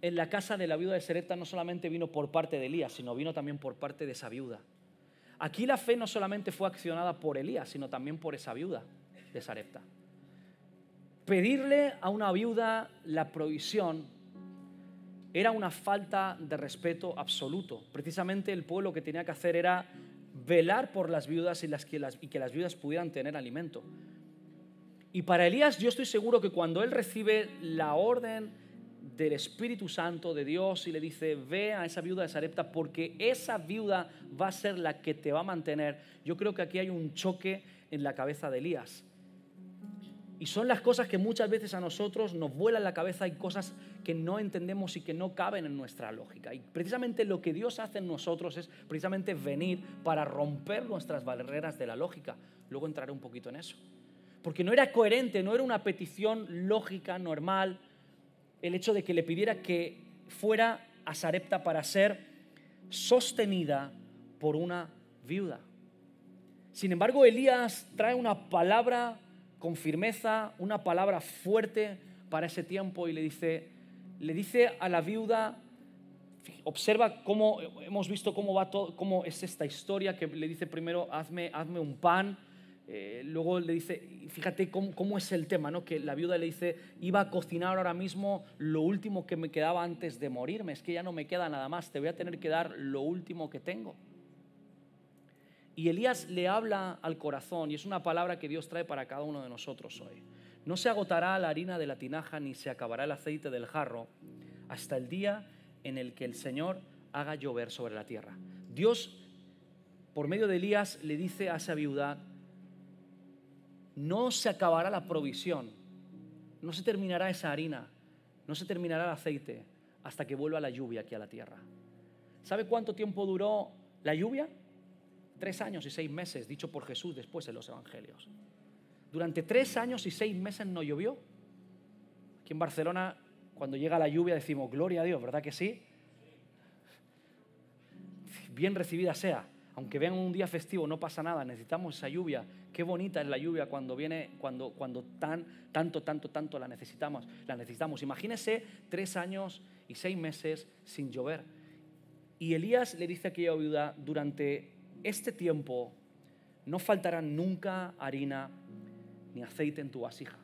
en la casa de la viuda de Serepta no solamente vino por parte de Elías, sino vino también por parte de esa viuda. Aquí la fe no solamente fue accionada por Elías, sino también por esa viuda de Sarepta. Pedirle a una viuda la provisión era una falta de respeto absoluto. Precisamente el pueblo que tenía que hacer era velar por las viudas y, que, y que las viudas pudieran tener alimento. Y para Elías yo estoy seguro que cuando él recibe la orden del Espíritu Santo de Dios y le dice, ve a esa viuda de Sarepta porque esa viuda va a ser la que te va a mantener. Yo creo que aquí hay un choque en la cabeza de Elías. Y son las cosas que muchas veces a nosotros nos vuelan la cabeza hay cosas que no entendemos y que no caben en nuestra lógica. Y precisamente lo que Dios hace en nosotros es precisamente venir para romper nuestras barreras de la lógica. Luego entraré un poquito en eso. Porque no era coherente, no era una petición lógica, normal, el hecho de que le pidiera que fuera a Sarepta para ser sostenida por una viuda. Sin embargo, Elías trae una palabra con firmeza, una palabra fuerte para ese tiempo y le dice, le dice a la viuda, observa cómo hemos visto cómo va todo, cómo es esta historia que le dice primero hazme, hazme un pan, eh, luego le dice, fíjate cómo, es el tema, ¿no? que la viuda le dice, iba a cocinar ahora mismo lo último que me quedaba antes de morirme, es que ya no me queda nada más, te voy a tener que dar lo último que tengo. Y Elías le habla al corazón, y es una palabra que Dios trae para cada uno de nosotros hoy. No se agotará la harina de la tinaja ni se acabará el aceite del jarro hasta el día en el que el Señor haga llover sobre la tierra. Dios, por medio de Elías, le dice a esa viuda, no se acabará la provisión, no se terminará esa harina, no se terminará el aceite hasta que vuelva la lluvia aquí a la tierra. ¿Sabe cuánto tiempo duró la lluvia? Tres años y seis meses, dicho por Jesús después en los Evangelios. Durante tres años y seis meses no llovió. Aquí en Barcelona, cuando llega la lluvia, decimos, gloria a Dios, ¿verdad que sí? Bien recibida sea. Aunque vean un día festivo, no pasa nada, necesitamos esa lluvia Qué bonita es la lluvia cuando viene, cuando, cuando tan, tanto, tanto, tanto la necesitamos. La necesitamos. Imagínese tres años y seis meses sin llover. Y Elías le dice a aquella viuda, durante este tiempo no faltará nunca harina ni aceite en tu vasija.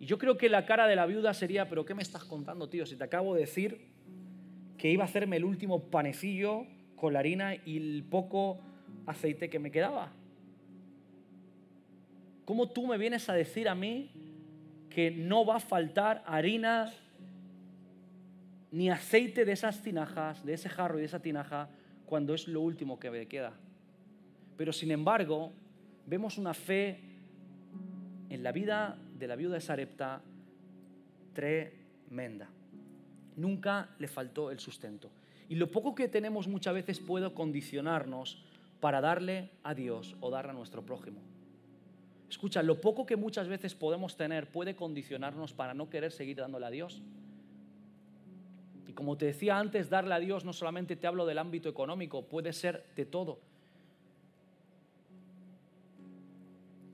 Y yo creo que la cara de la viuda sería, pero ¿qué me estás contando, tío? Si te acabo de decir que iba a hacerme el último panecillo con la harina y el poco aceite que me quedaba. ¿Cómo tú me vienes a decir a mí que no va a faltar harina ni aceite de esas tinajas, de ese jarro y de esa tinaja, cuando es lo último que me queda? Pero sin embargo, vemos una fe en la vida de la viuda de Sarepta tremenda. Nunca le faltó el sustento. Y lo poco que tenemos muchas veces puedo condicionarnos para darle a Dios o darle a nuestro prójimo. Escucha, lo poco que muchas veces podemos tener puede condicionarnos para no querer seguir dándole a Dios. Y como te decía antes, darle a Dios no solamente te hablo del ámbito económico, puede ser de todo.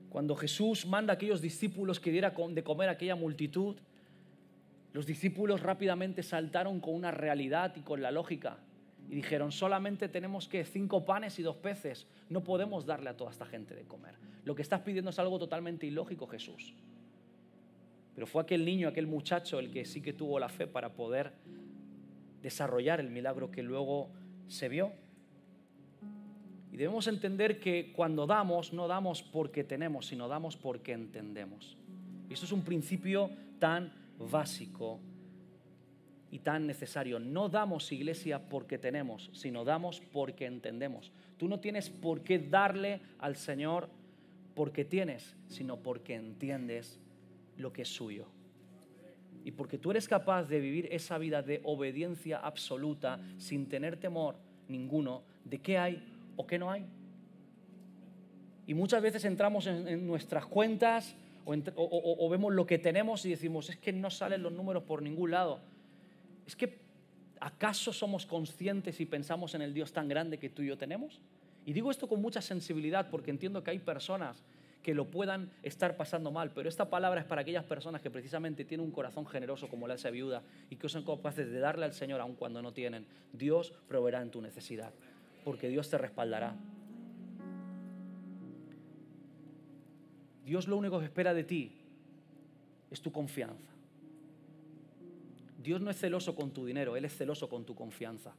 Cuando Jesús manda a aquellos discípulos que diera de comer a aquella multitud, los discípulos rápidamente saltaron con una realidad y con la lógica y dijeron, solamente tenemos que cinco panes y dos peces, no podemos darle a toda esta gente de comer. Lo que estás pidiendo es algo totalmente ilógico, Jesús. Pero fue aquel niño, aquel muchacho, el que sí que tuvo la fe para poder desarrollar el milagro que luego se vio. Y debemos entender que cuando damos, no damos porque tenemos, sino damos porque entendemos. Y es un principio tan básico y tan necesario. No damos iglesia porque tenemos, sino damos porque entendemos. Tú no tienes por qué darle al Señor porque tienes, sino porque entiendes lo que es suyo. Y porque tú eres capaz de vivir esa vida de obediencia absoluta sin tener temor ninguno de qué hay o qué no hay. Y muchas veces entramos en, nuestras cuentas o, vemos lo que tenemos y decimos, es que no salen los números por ningún lado es que ¿acaso somos conscientes y pensamos en el Dios tan grande que tú y yo tenemos? Y digo esto con mucha sensibilidad porque entiendo que hay personas que lo puedan estar pasando mal, pero esta palabra es para aquellas personas que precisamente tienen un corazón generoso como la esa viuda y que son capaces de darle al Señor aun cuando no tienen. Dios proveerá en tu necesidad, porque Dios te respaldará. Dios lo único que espera de ti es tu confianza. Dios no es celoso con tu dinero, Él es celoso con tu confianza.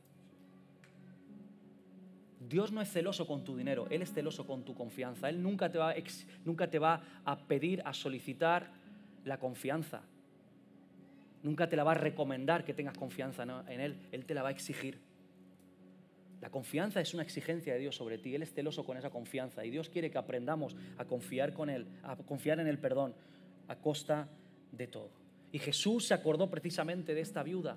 Dios no es celoso con tu dinero, Él es celoso con tu confianza. Él nunca te va a, nunca te va a pedir, a solicitar la confianza. Nunca te la va a recomendar que tengas confianza en Él, Él te la va a exigir. La confianza es una exigencia de Dios sobre ti, Él es celoso con esa confianza y Dios quiere que aprendamos a confiar con Él, a confiar en el perdón, a costa de todo. Y Jesús se acordó precisamente de esta viuda.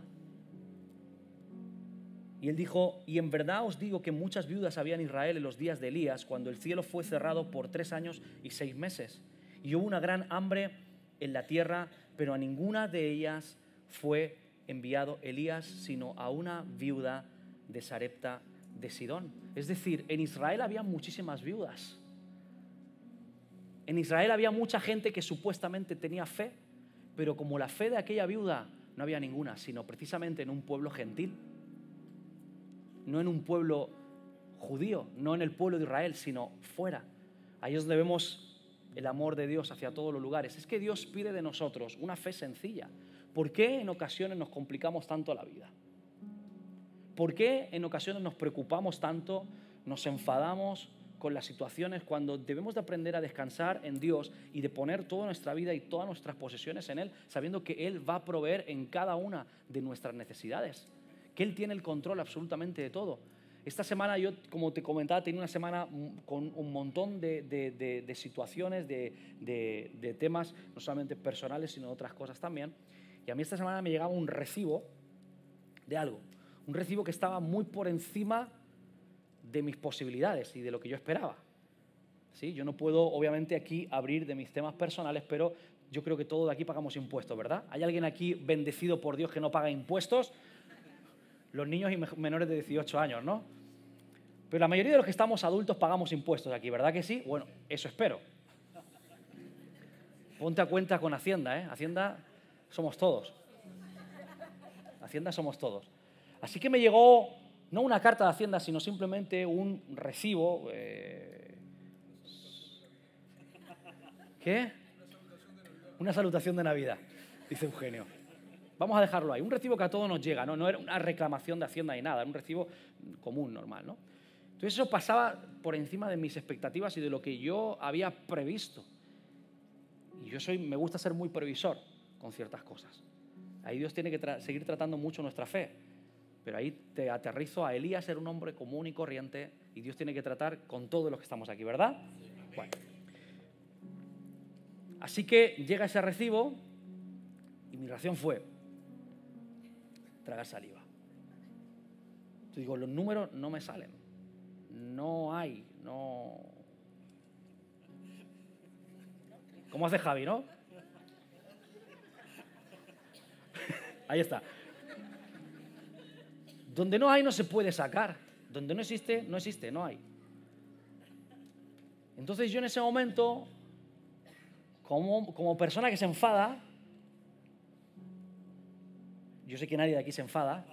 Y él dijo, y en verdad os digo que muchas viudas había en Israel en los días de Elías, cuando el cielo fue cerrado por tres años y seis meses. Y hubo una gran hambre en la tierra, pero a ninguna de ellas fue enviado Elías, sino a una viuda de Sarepta de Sidón. Es decir, en Israel había muchísimas viudas. En Israel había mucha gente que supuestamente tenía fe, pero como la fe de aquella viuda no había ninguna, sino precisamente en un pueblo gentil, no en un pueblo judío, no en el pueblo de Israel, sino fuera. Ahí es donde vemos el amor de Dios hacia todos los lugares. Es que Dios pide de nosotros una fe sencilla. ¿Por qué en ocasiones nos complicamos tanto la vida? ¿Por qué en ocasiones nos preocupamos tanto, nos enfadamos, con las situaciones, cuando debemos de aprender a descansar en Dios y de poner toda nuestra vida y todas nuestras posesiones en Él, sabiendo que Él va a proveer en cada una de nuestras necesidades, que Él tiene el control absolutamente de todo. Esta semana yo, como te comentaba, tenía una semana con un montón de, de situaciones, de, temas, no solamente personales, sino otras cosas también. Y a mí esta semana me llegaba un recibo de algo, un recibo que estaba muy por encima de mis posibilidades y de lo que yo esperaba. ¿Sí? Yo no puedo, obviamente, aquí abrir de mis temas personales, pero yo creo que todos de aquí pagamos impuestos, ¿verdad? ¿Hay alguien aquí bendecido por Dios que no paga impuestos? Los niños y menores de 18 años, ¿no? Pero la mayoría de los que estamos adultos pagamos impuestos aquí, ¿verdad que sí? Bueno, eso espero. Ponte a cuenta con Hacienda, ¿eh? Hacienda somos todos. Hacienda somos todos. Así que me llegó no una carta de Hacienda, sino simplemente un recibo. Eh, ¿Qué? Una salutación de Navidad, dice Eugenio. Vamos a dejarlo ahí. Un recibo que a todos nos llega, ¿no? No era una reclamación de Hacienda ni nada, era un recibo común, normal, ¿no? Entonces eso pasaba por encima de mis expectativas y de lo que yo había previsto. Y yo soy, me gusta ser muy previsor con ciertas cosas. Ahí Dios tiene que seguir tratando mucho nuestra fe pero ahí te aterrizo a Elías, ser un hombre común y corriente, y Dios tiene que tratar con todos los que estamos aquí, ¿verdad? Bueno. Así que llega ese recibo y mi reacción fue tragar saliva. Yo digo, los números no me salen. No hay, no. ¿Cómo hace Javi, no? <laughs> Ahí está. Donde no hay no se puede sacar. Donde no existe, no existe, no hay. Entonces yo en ese momento, como, persona que se enfada, yo sé que nadie de aquí se enfada,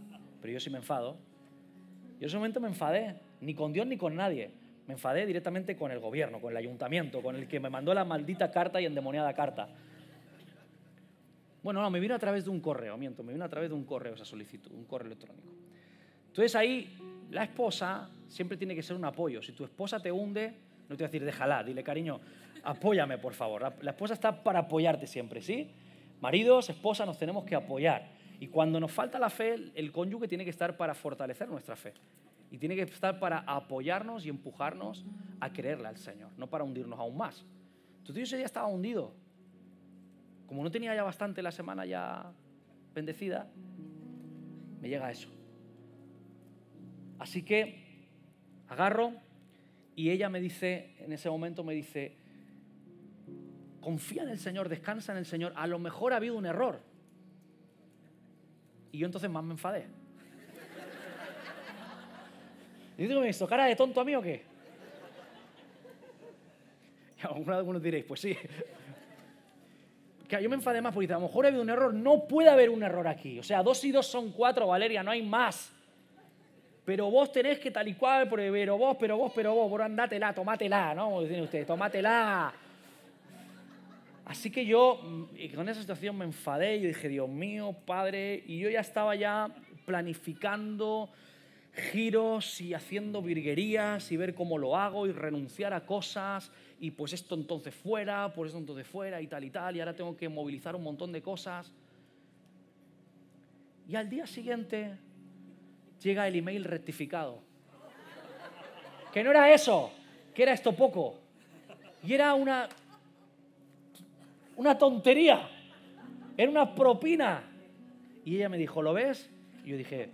pero yo sí me enfado, yo en ese momento me enfadé, ni con Dios ni con nadie. Me enfadé directamente con el gobierno, con el ayuntamiento, con el que me mandó la maldita carta y endemoniada carta. Bueno, no, me vino a través de un correo, miento, me vino a través de un correo esa solicitud, un correo electrónico. Entonces ahí la esposa siempre tiene que ser un apoyo. Si tu esposa te hunde, no te voy a decir déjala, dile cariño, apóyame por favor. La esposa está para apoyarte siempre, ¿sí? Maridos, esposas, nos tenemos que apoyar. Y cuando nos falta la fe, el cónyuge tiene que estar para fortalecer nuestra fe. Y tiene que estar para apoyarnos y empujarnos a creerle al Señor, no para hundirnos aún más. tu tío ese día estaba hundido. Como no tenía ya bastante la semana ya bendecida, me llega eso. Así que agarro y ella me dice, en ese momento me dice, confía en el Señor, descansa en el Señor, a lo mejor ha habido un error. Y yo entonces más me enfadé. <laughs> Y digo, ¿me hizo cara de tonto a mí o qué? <laughs> Y algunos diréis, pues sí. Que yo me enfadé más porque a lo mejor ha habido un error. No puede haber un error aquí. O sea, dos y dos son cuatro, Valeria, no hay más pero vos tenés que tal y cual, pero vos, pero vos, pero vos, pero andátela, tomátela, ¿no? Como dicen ustedes, tomátela. Así que yo mm, con esa situación me enfadé, y dije, Dios mío, Padre, y yo ya estaba ya planificando giros y haciendo virguerías y ver cómo lo hago y renunciar a cosas y pues esto entonces fuera, pues esto entonces fuera y tal y tal, y ahora tengo que movilizar un montón de cosas. Y al día siguiente llega el email rectificado. Que no era eso, que era esto poco. Y era una, una tontería, era una propina. Y ella me dijo, ¿lo ves? Y yo dije,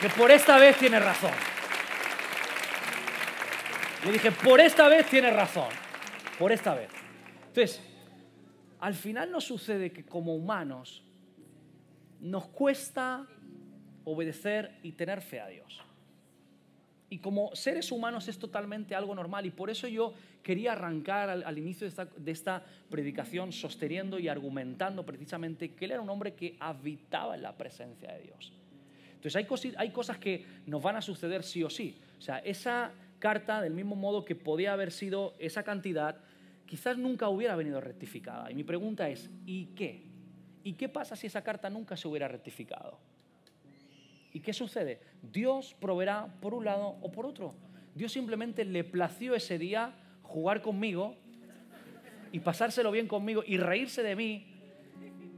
que por esta vez tiene razón. Le dije, por esta vez tiene razón, por esta vez. Entonces, al final nos sucede que como humanos nos cuesta obedecer y tener fe a Dios. Y como seres humanos es totalmente algo normal y por eso yo quería arrancar al, inicio de esta, predicación sosteniendo y argumentando precisamente que él era un hombre que habitaba en la presencia de Dios. Entonces hay, hay cosas que nos van a suceder sí o sí. O sea, esa carta, del mismo modo que podía haber sido esa cantidad, quizás nunca hubiera venido rectificada. Y mi pregunta es, ¿y qué? ¿Y qué pasa si esa carta nunca se hubiera rectificado? ¿Y qué sucede? Dios proveerá por un lado o por otro. Dios simplemente le plació ese día jugar conmigo y pasárselo bien conmigo y reírse de mí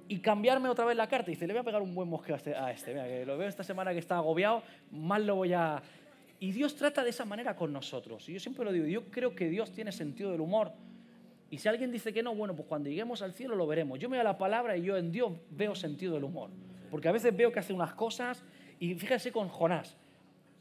y cambiarme otra vez la carta. Y dice, le voy a pegar un buen mosqueo a este. este. lo veo esta semana que está agobiado, más lo voy a... Y Dios trata de esa manera con nosotros. Y yo siempre lo digo, yo creo que Dios tiene sentido del humor y si alguien dice que no, bueno, pues cuando lleguemos al cielo lo veremos. Yo me da la palabra y yo en Dios veo sentido del humor. Porque a veces veo que hace unas cosas y fíjese con Jonás.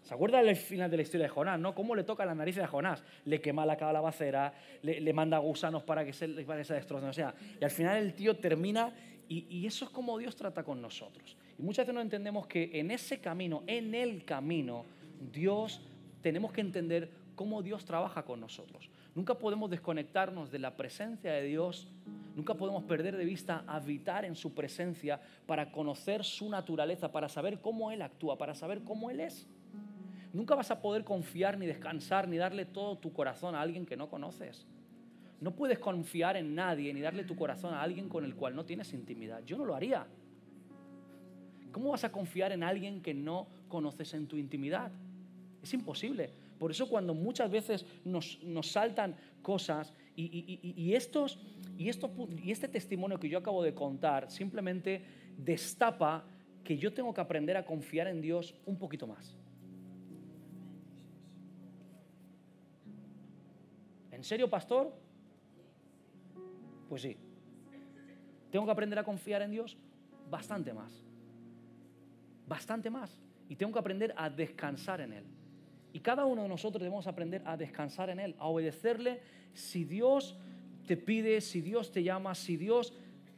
¿Se acuerdan del final de la historia de Jonás, no? ¿Cómo le toca la nariz a Jonás? Le quema la calabacera, le, le manda gusanos para que, se, le vaya se destrocen. O sea, y al final el tío termina y, y eso es como Dios trata con nosotros. Y muchas veces no entendemos que en ese camino, en el camino, Dios, tenemos que entender cómo Dios trabaja con nosotros. Nunca podemos desconectarnos de la presencia de Dios. Nunca podemos perder de vista habitar en su presencia para conocer su naturaleza, para saber cómo Él actúa, para saber cómo Él es. Nunca vas a poder confiar ni descansar ni darle todo tu corazón a alguien que no conoces. No puedes confiar en nadie ni darle tu corazón a alguien con el cual no tienes intimidad. Yo no lo haría. ¿Cómo vas a confiar en alguien que no conoces en tu intimidad? Es imposible. Por eso cuando muchas veces nos, saltan cosas y, y, estos, y, esto, y este testimonio que yo acabo de contar simplemente destapa que yo tengo que aprender a confiar en Dios un poquito más. ¿En serio, pastor? Pues sí. Tengo que aprender a confiar en Dios bastante más. Bastante más. Y tengo que aprender a descansar en Él. Y cada uno de nosotros debemos aprender a descansar en Él, a obedecerle. Si Dios te pide, si Dios te llama, si Dios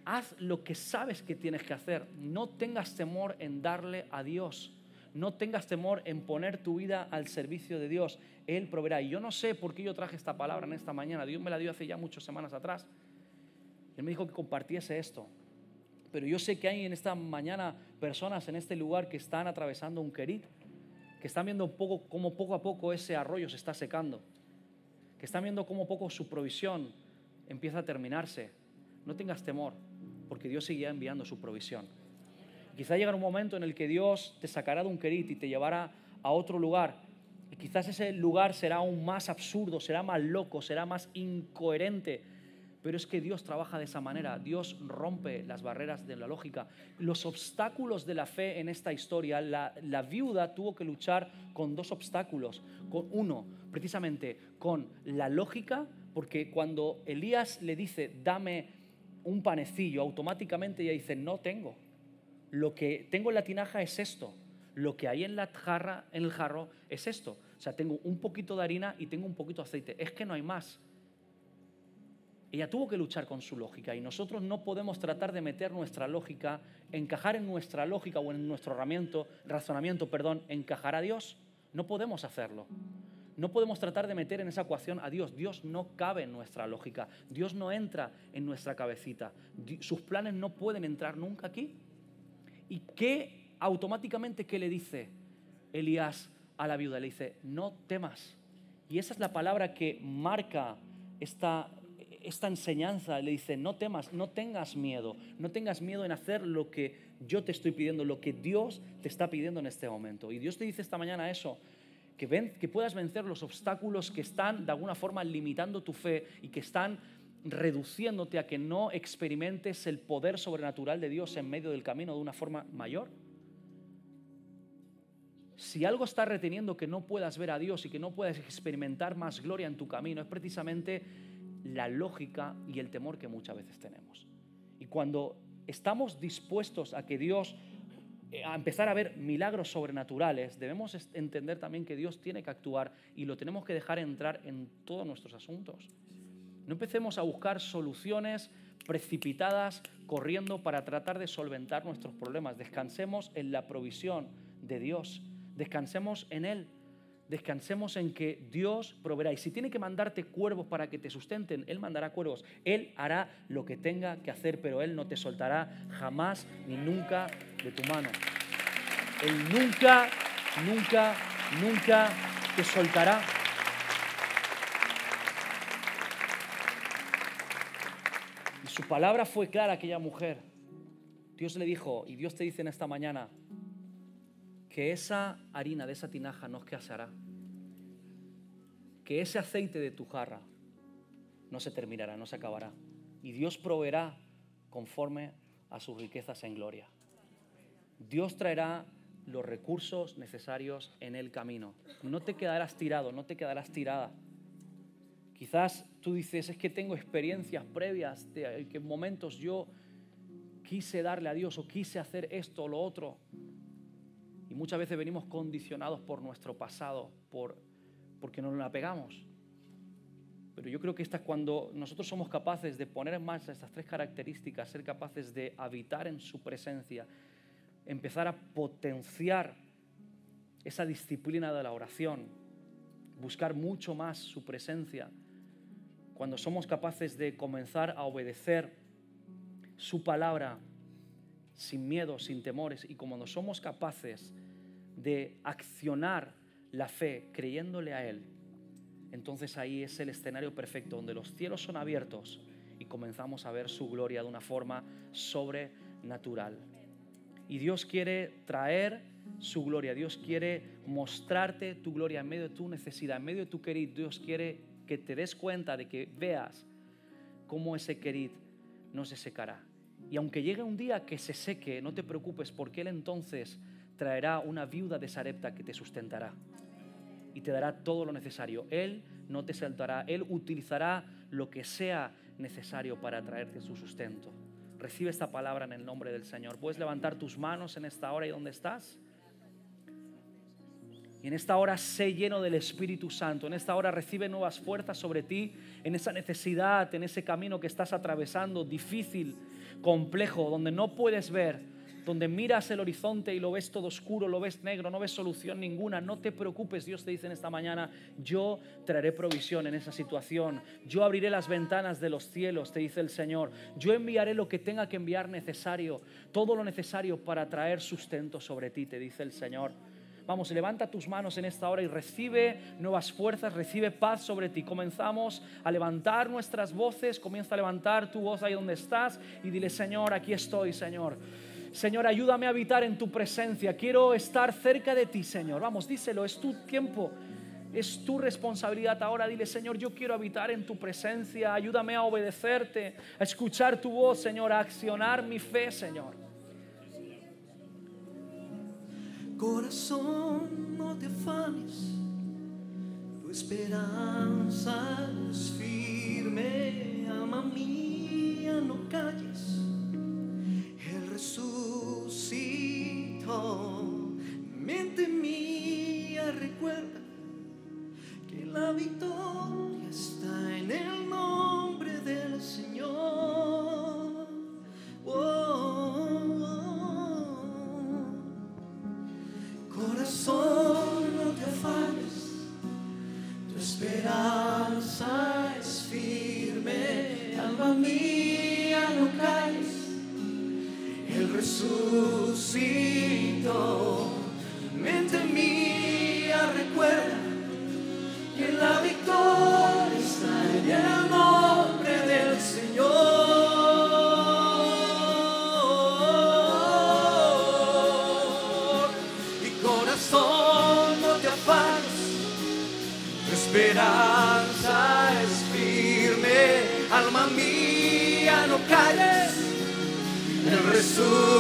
haz lo que sabes que tienes que hacer. No tengas temor en darle a Dios. No tengas temor en poner tu vida al servicio de Dios. Él proveerá. Y yo no sé por qué yo traje esta palabra en esta mañana. Dios me la dio hace ya muchas semanas atrás. Él me dijo que compartiese esto. Pero yo sé que hay en esta mañana personas en este lugar que están atravesando un querido que están viendo poco, cómo poco a poco ese arroyo se está secando, que están viendo cómo poco su provisión empieza a terminarse. No tengas temor, porque Dios seguirá enviando su provisión. Quizás llegará un momento en el que Dios te sacará de un querit y te llevará a otro lugar. Y quizás ese lugar será aún más absurdo, será más loco, será más incoherente pero es que Dios trabaja de esa manera. Dios rompe las barreras de la lógica. Los obstáculos de la fe en esta historia, la, viuda tuvo que luchar con dos obstáculos. Con uno, precisamente, con la lógica, porque cuando Elías le dice, dame un panecillo, automáticamente ella dice, no tengo. Lo que tengo en la tinaja es esto. Lo que hay en la jarra, en el jarro, es esto. O sea, tengo un poquito de harina y tengo un poquito de aceite. Es que no hay más ella tuvo que luchar con su lógica y nosotros no podemos tratar de meter nuestra lógica, encajar en nuestra lógica o en nuestro razonamiento, perdón, encajar a Dios. No podemos hacerlo. No podemos tratar de meter en esa ecuación a Dios. Dios no cabe en nuestra lógica. Dios no entra en nuestra cabecita. Sus planes no pueden entrar nunca aquí. ¿Y qué automáticamente qué le dice Elías a la viuda? Le dice, no temas. Y esa es la palabra que marca esta esta enseñanza, le dice, no temas, no tengas miedo, no tengas miedo en hacer lo que yo te estoy pidiendo, lo que Dios te está pidiendo en este momento. Y Dios te dice esta mañana eso, que, que puedas vencer los obstáculos que están de alguna forma limitando tu fe y que están reduciéndote a que no experimentes el poder sobrenatural de Dios en medio del camino de una forma mayor. Si algo está reteniendo que no puedas ver a Dios y que no puedas experimentar más gloria en tu camino, es precisamente la lógica y el temor que muchas veces tenemos. Y cuando estamos dispuestos a que Dios, eh, a empezar a ver milagros sobrenaturales, debemos entender también que Dios tiene que actuar y lo tenemos que dejar entrar en todos nuestros asuntos. No empecemos a buscar soluciones precipitadas corriendo para tratar de solventar nuestros problemas. Descansemos en la provisión de Dios. Descansemos en Él descansemos en que Dios proveerá. Y si tiene que mandarte cuervos para que te sustenten, Él mandará cuervos. Él hará lo que tenga que hacer, pero Él no te soltará jamás ni nunca de tu mano. Él nunca, nunca, nunca te soltará. Y su palabra fue clara aquella mujer. Dios le dijo, y Dios te dice en esta mañana, que esa harina de esa tinaja no casará. que ese aceite de tu jarra no se terminará, no se acabará. Y Dios proveerá conforme a sus riquezas en gloria. Dios traerá los recursos necesarios en el camino. No te quedarás tirado, no te quedarás tirada. Quizás tú dices, es que tengo experiencias previas de que en momentos yo quise darle a Dios o quise hacer esto o lo otro y muchas veces venimos condicionados por nuestro pasado, por, porque nos la pegamos. Pero yo creo que esta es cuando nosotros somos capaces de poner en marcha estas tres características, ser capaces de habitar en su presencia, empezar a potenciar esa disciplina de la oración, buscar mucho más su presencia, cuando somos capaces de comenzar a obedecer su palabra sin miedo, sin temores, y cuando somos capaces de accionar la fe creyéndole a Él, entonces ahí es el escenario perfecto donde los cielos son abiertos y comenzamos a ver su gloria de una forma sobrenatural. Y Dios quiere traer su gloria, Dios quiere mostrarte tu gloria en medio de tu necesidad, en medio de tu querid. Dios quiere que te des cuenta de que veas cómo ese querid no se secará. Y aunque llegue un día que se seque, no te preocupes porque Él entonces traerá una viuda de que te sustentará y te dará todo lo necesario. Él no te saltará, Él utilizará lo que sea necesario para traerte su sustento. Recibe esta palabra en el nombre del Señor. Puedes levantar tus manos en esta hora y dónde estás. Y en esta hora sé lleno del Espíritu Santo. En esta hora recibe nuevas fuerzas sobre ti, en esa necesidad, en ese camino que estás atravesando, difícil, complejo, donde no puedes ver donde miras el horizonte y lo ves todo oscuro, lo ves negro, no ves solución ninguna, no te preocupes, Dios te dice en esta mañana, yo traeré provisión en esa situación, yo abriré las ventanas de los cielos, te dice el Señor, yo enviaré lo que tenga que enviar necesario, todo lo necesario para traer sustento sobre ti, te dice el Señor. Vamos, levanta tus manos en esta hora y recibe nuevas fuerzas, recibe paz sobre ti. Comenzamos a levantar nuestras voces, comienza a levantar tu voz ahí donde estás y dile, Señor, aquí estoy, Señor. Señor, ayúdame a habitar en tu presencia. Quiero estar cerca de ti, Señor. Vamos, díselo, es tu tiempo. Es tu responsabilidad ahora. Dile, Señor, yo quiero habitar en tu presencia. Ayúdame a obedecerte, a escuchar tu voz, Señor, a accionar mi fe, Señor. Corazón, no te afanes. Tu esperanza es firme. Ama mía, no calles Mente mía recuerda que la victoria está en el nombre del Señor. Oh, oh, oh. Corazón, no te afanes, tu esperanza es firme, alma a no Resucito, Mente mía recuerda que la victoria está en el amor. Jesús.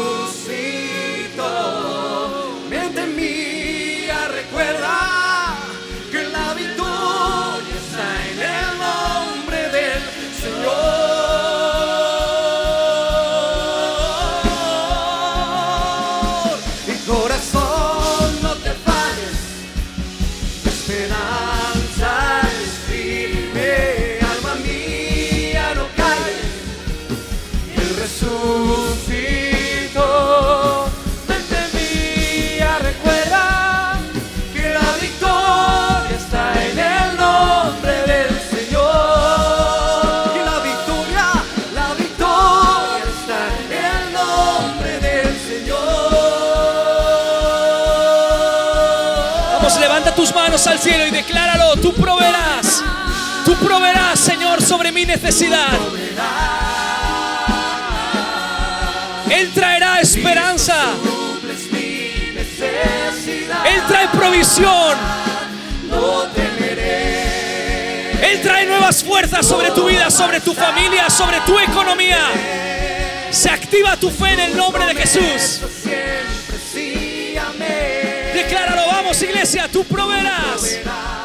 sobre mi necesidad. Él traerá esperanza. Él trae provisión. Él trae nuevas fuerzas sobre tu vida, sobre tu familia, sobre tu economía. Se activa tu fe en el nombre de Jesús. Decláralo, vamos iglesia, tú proveerás.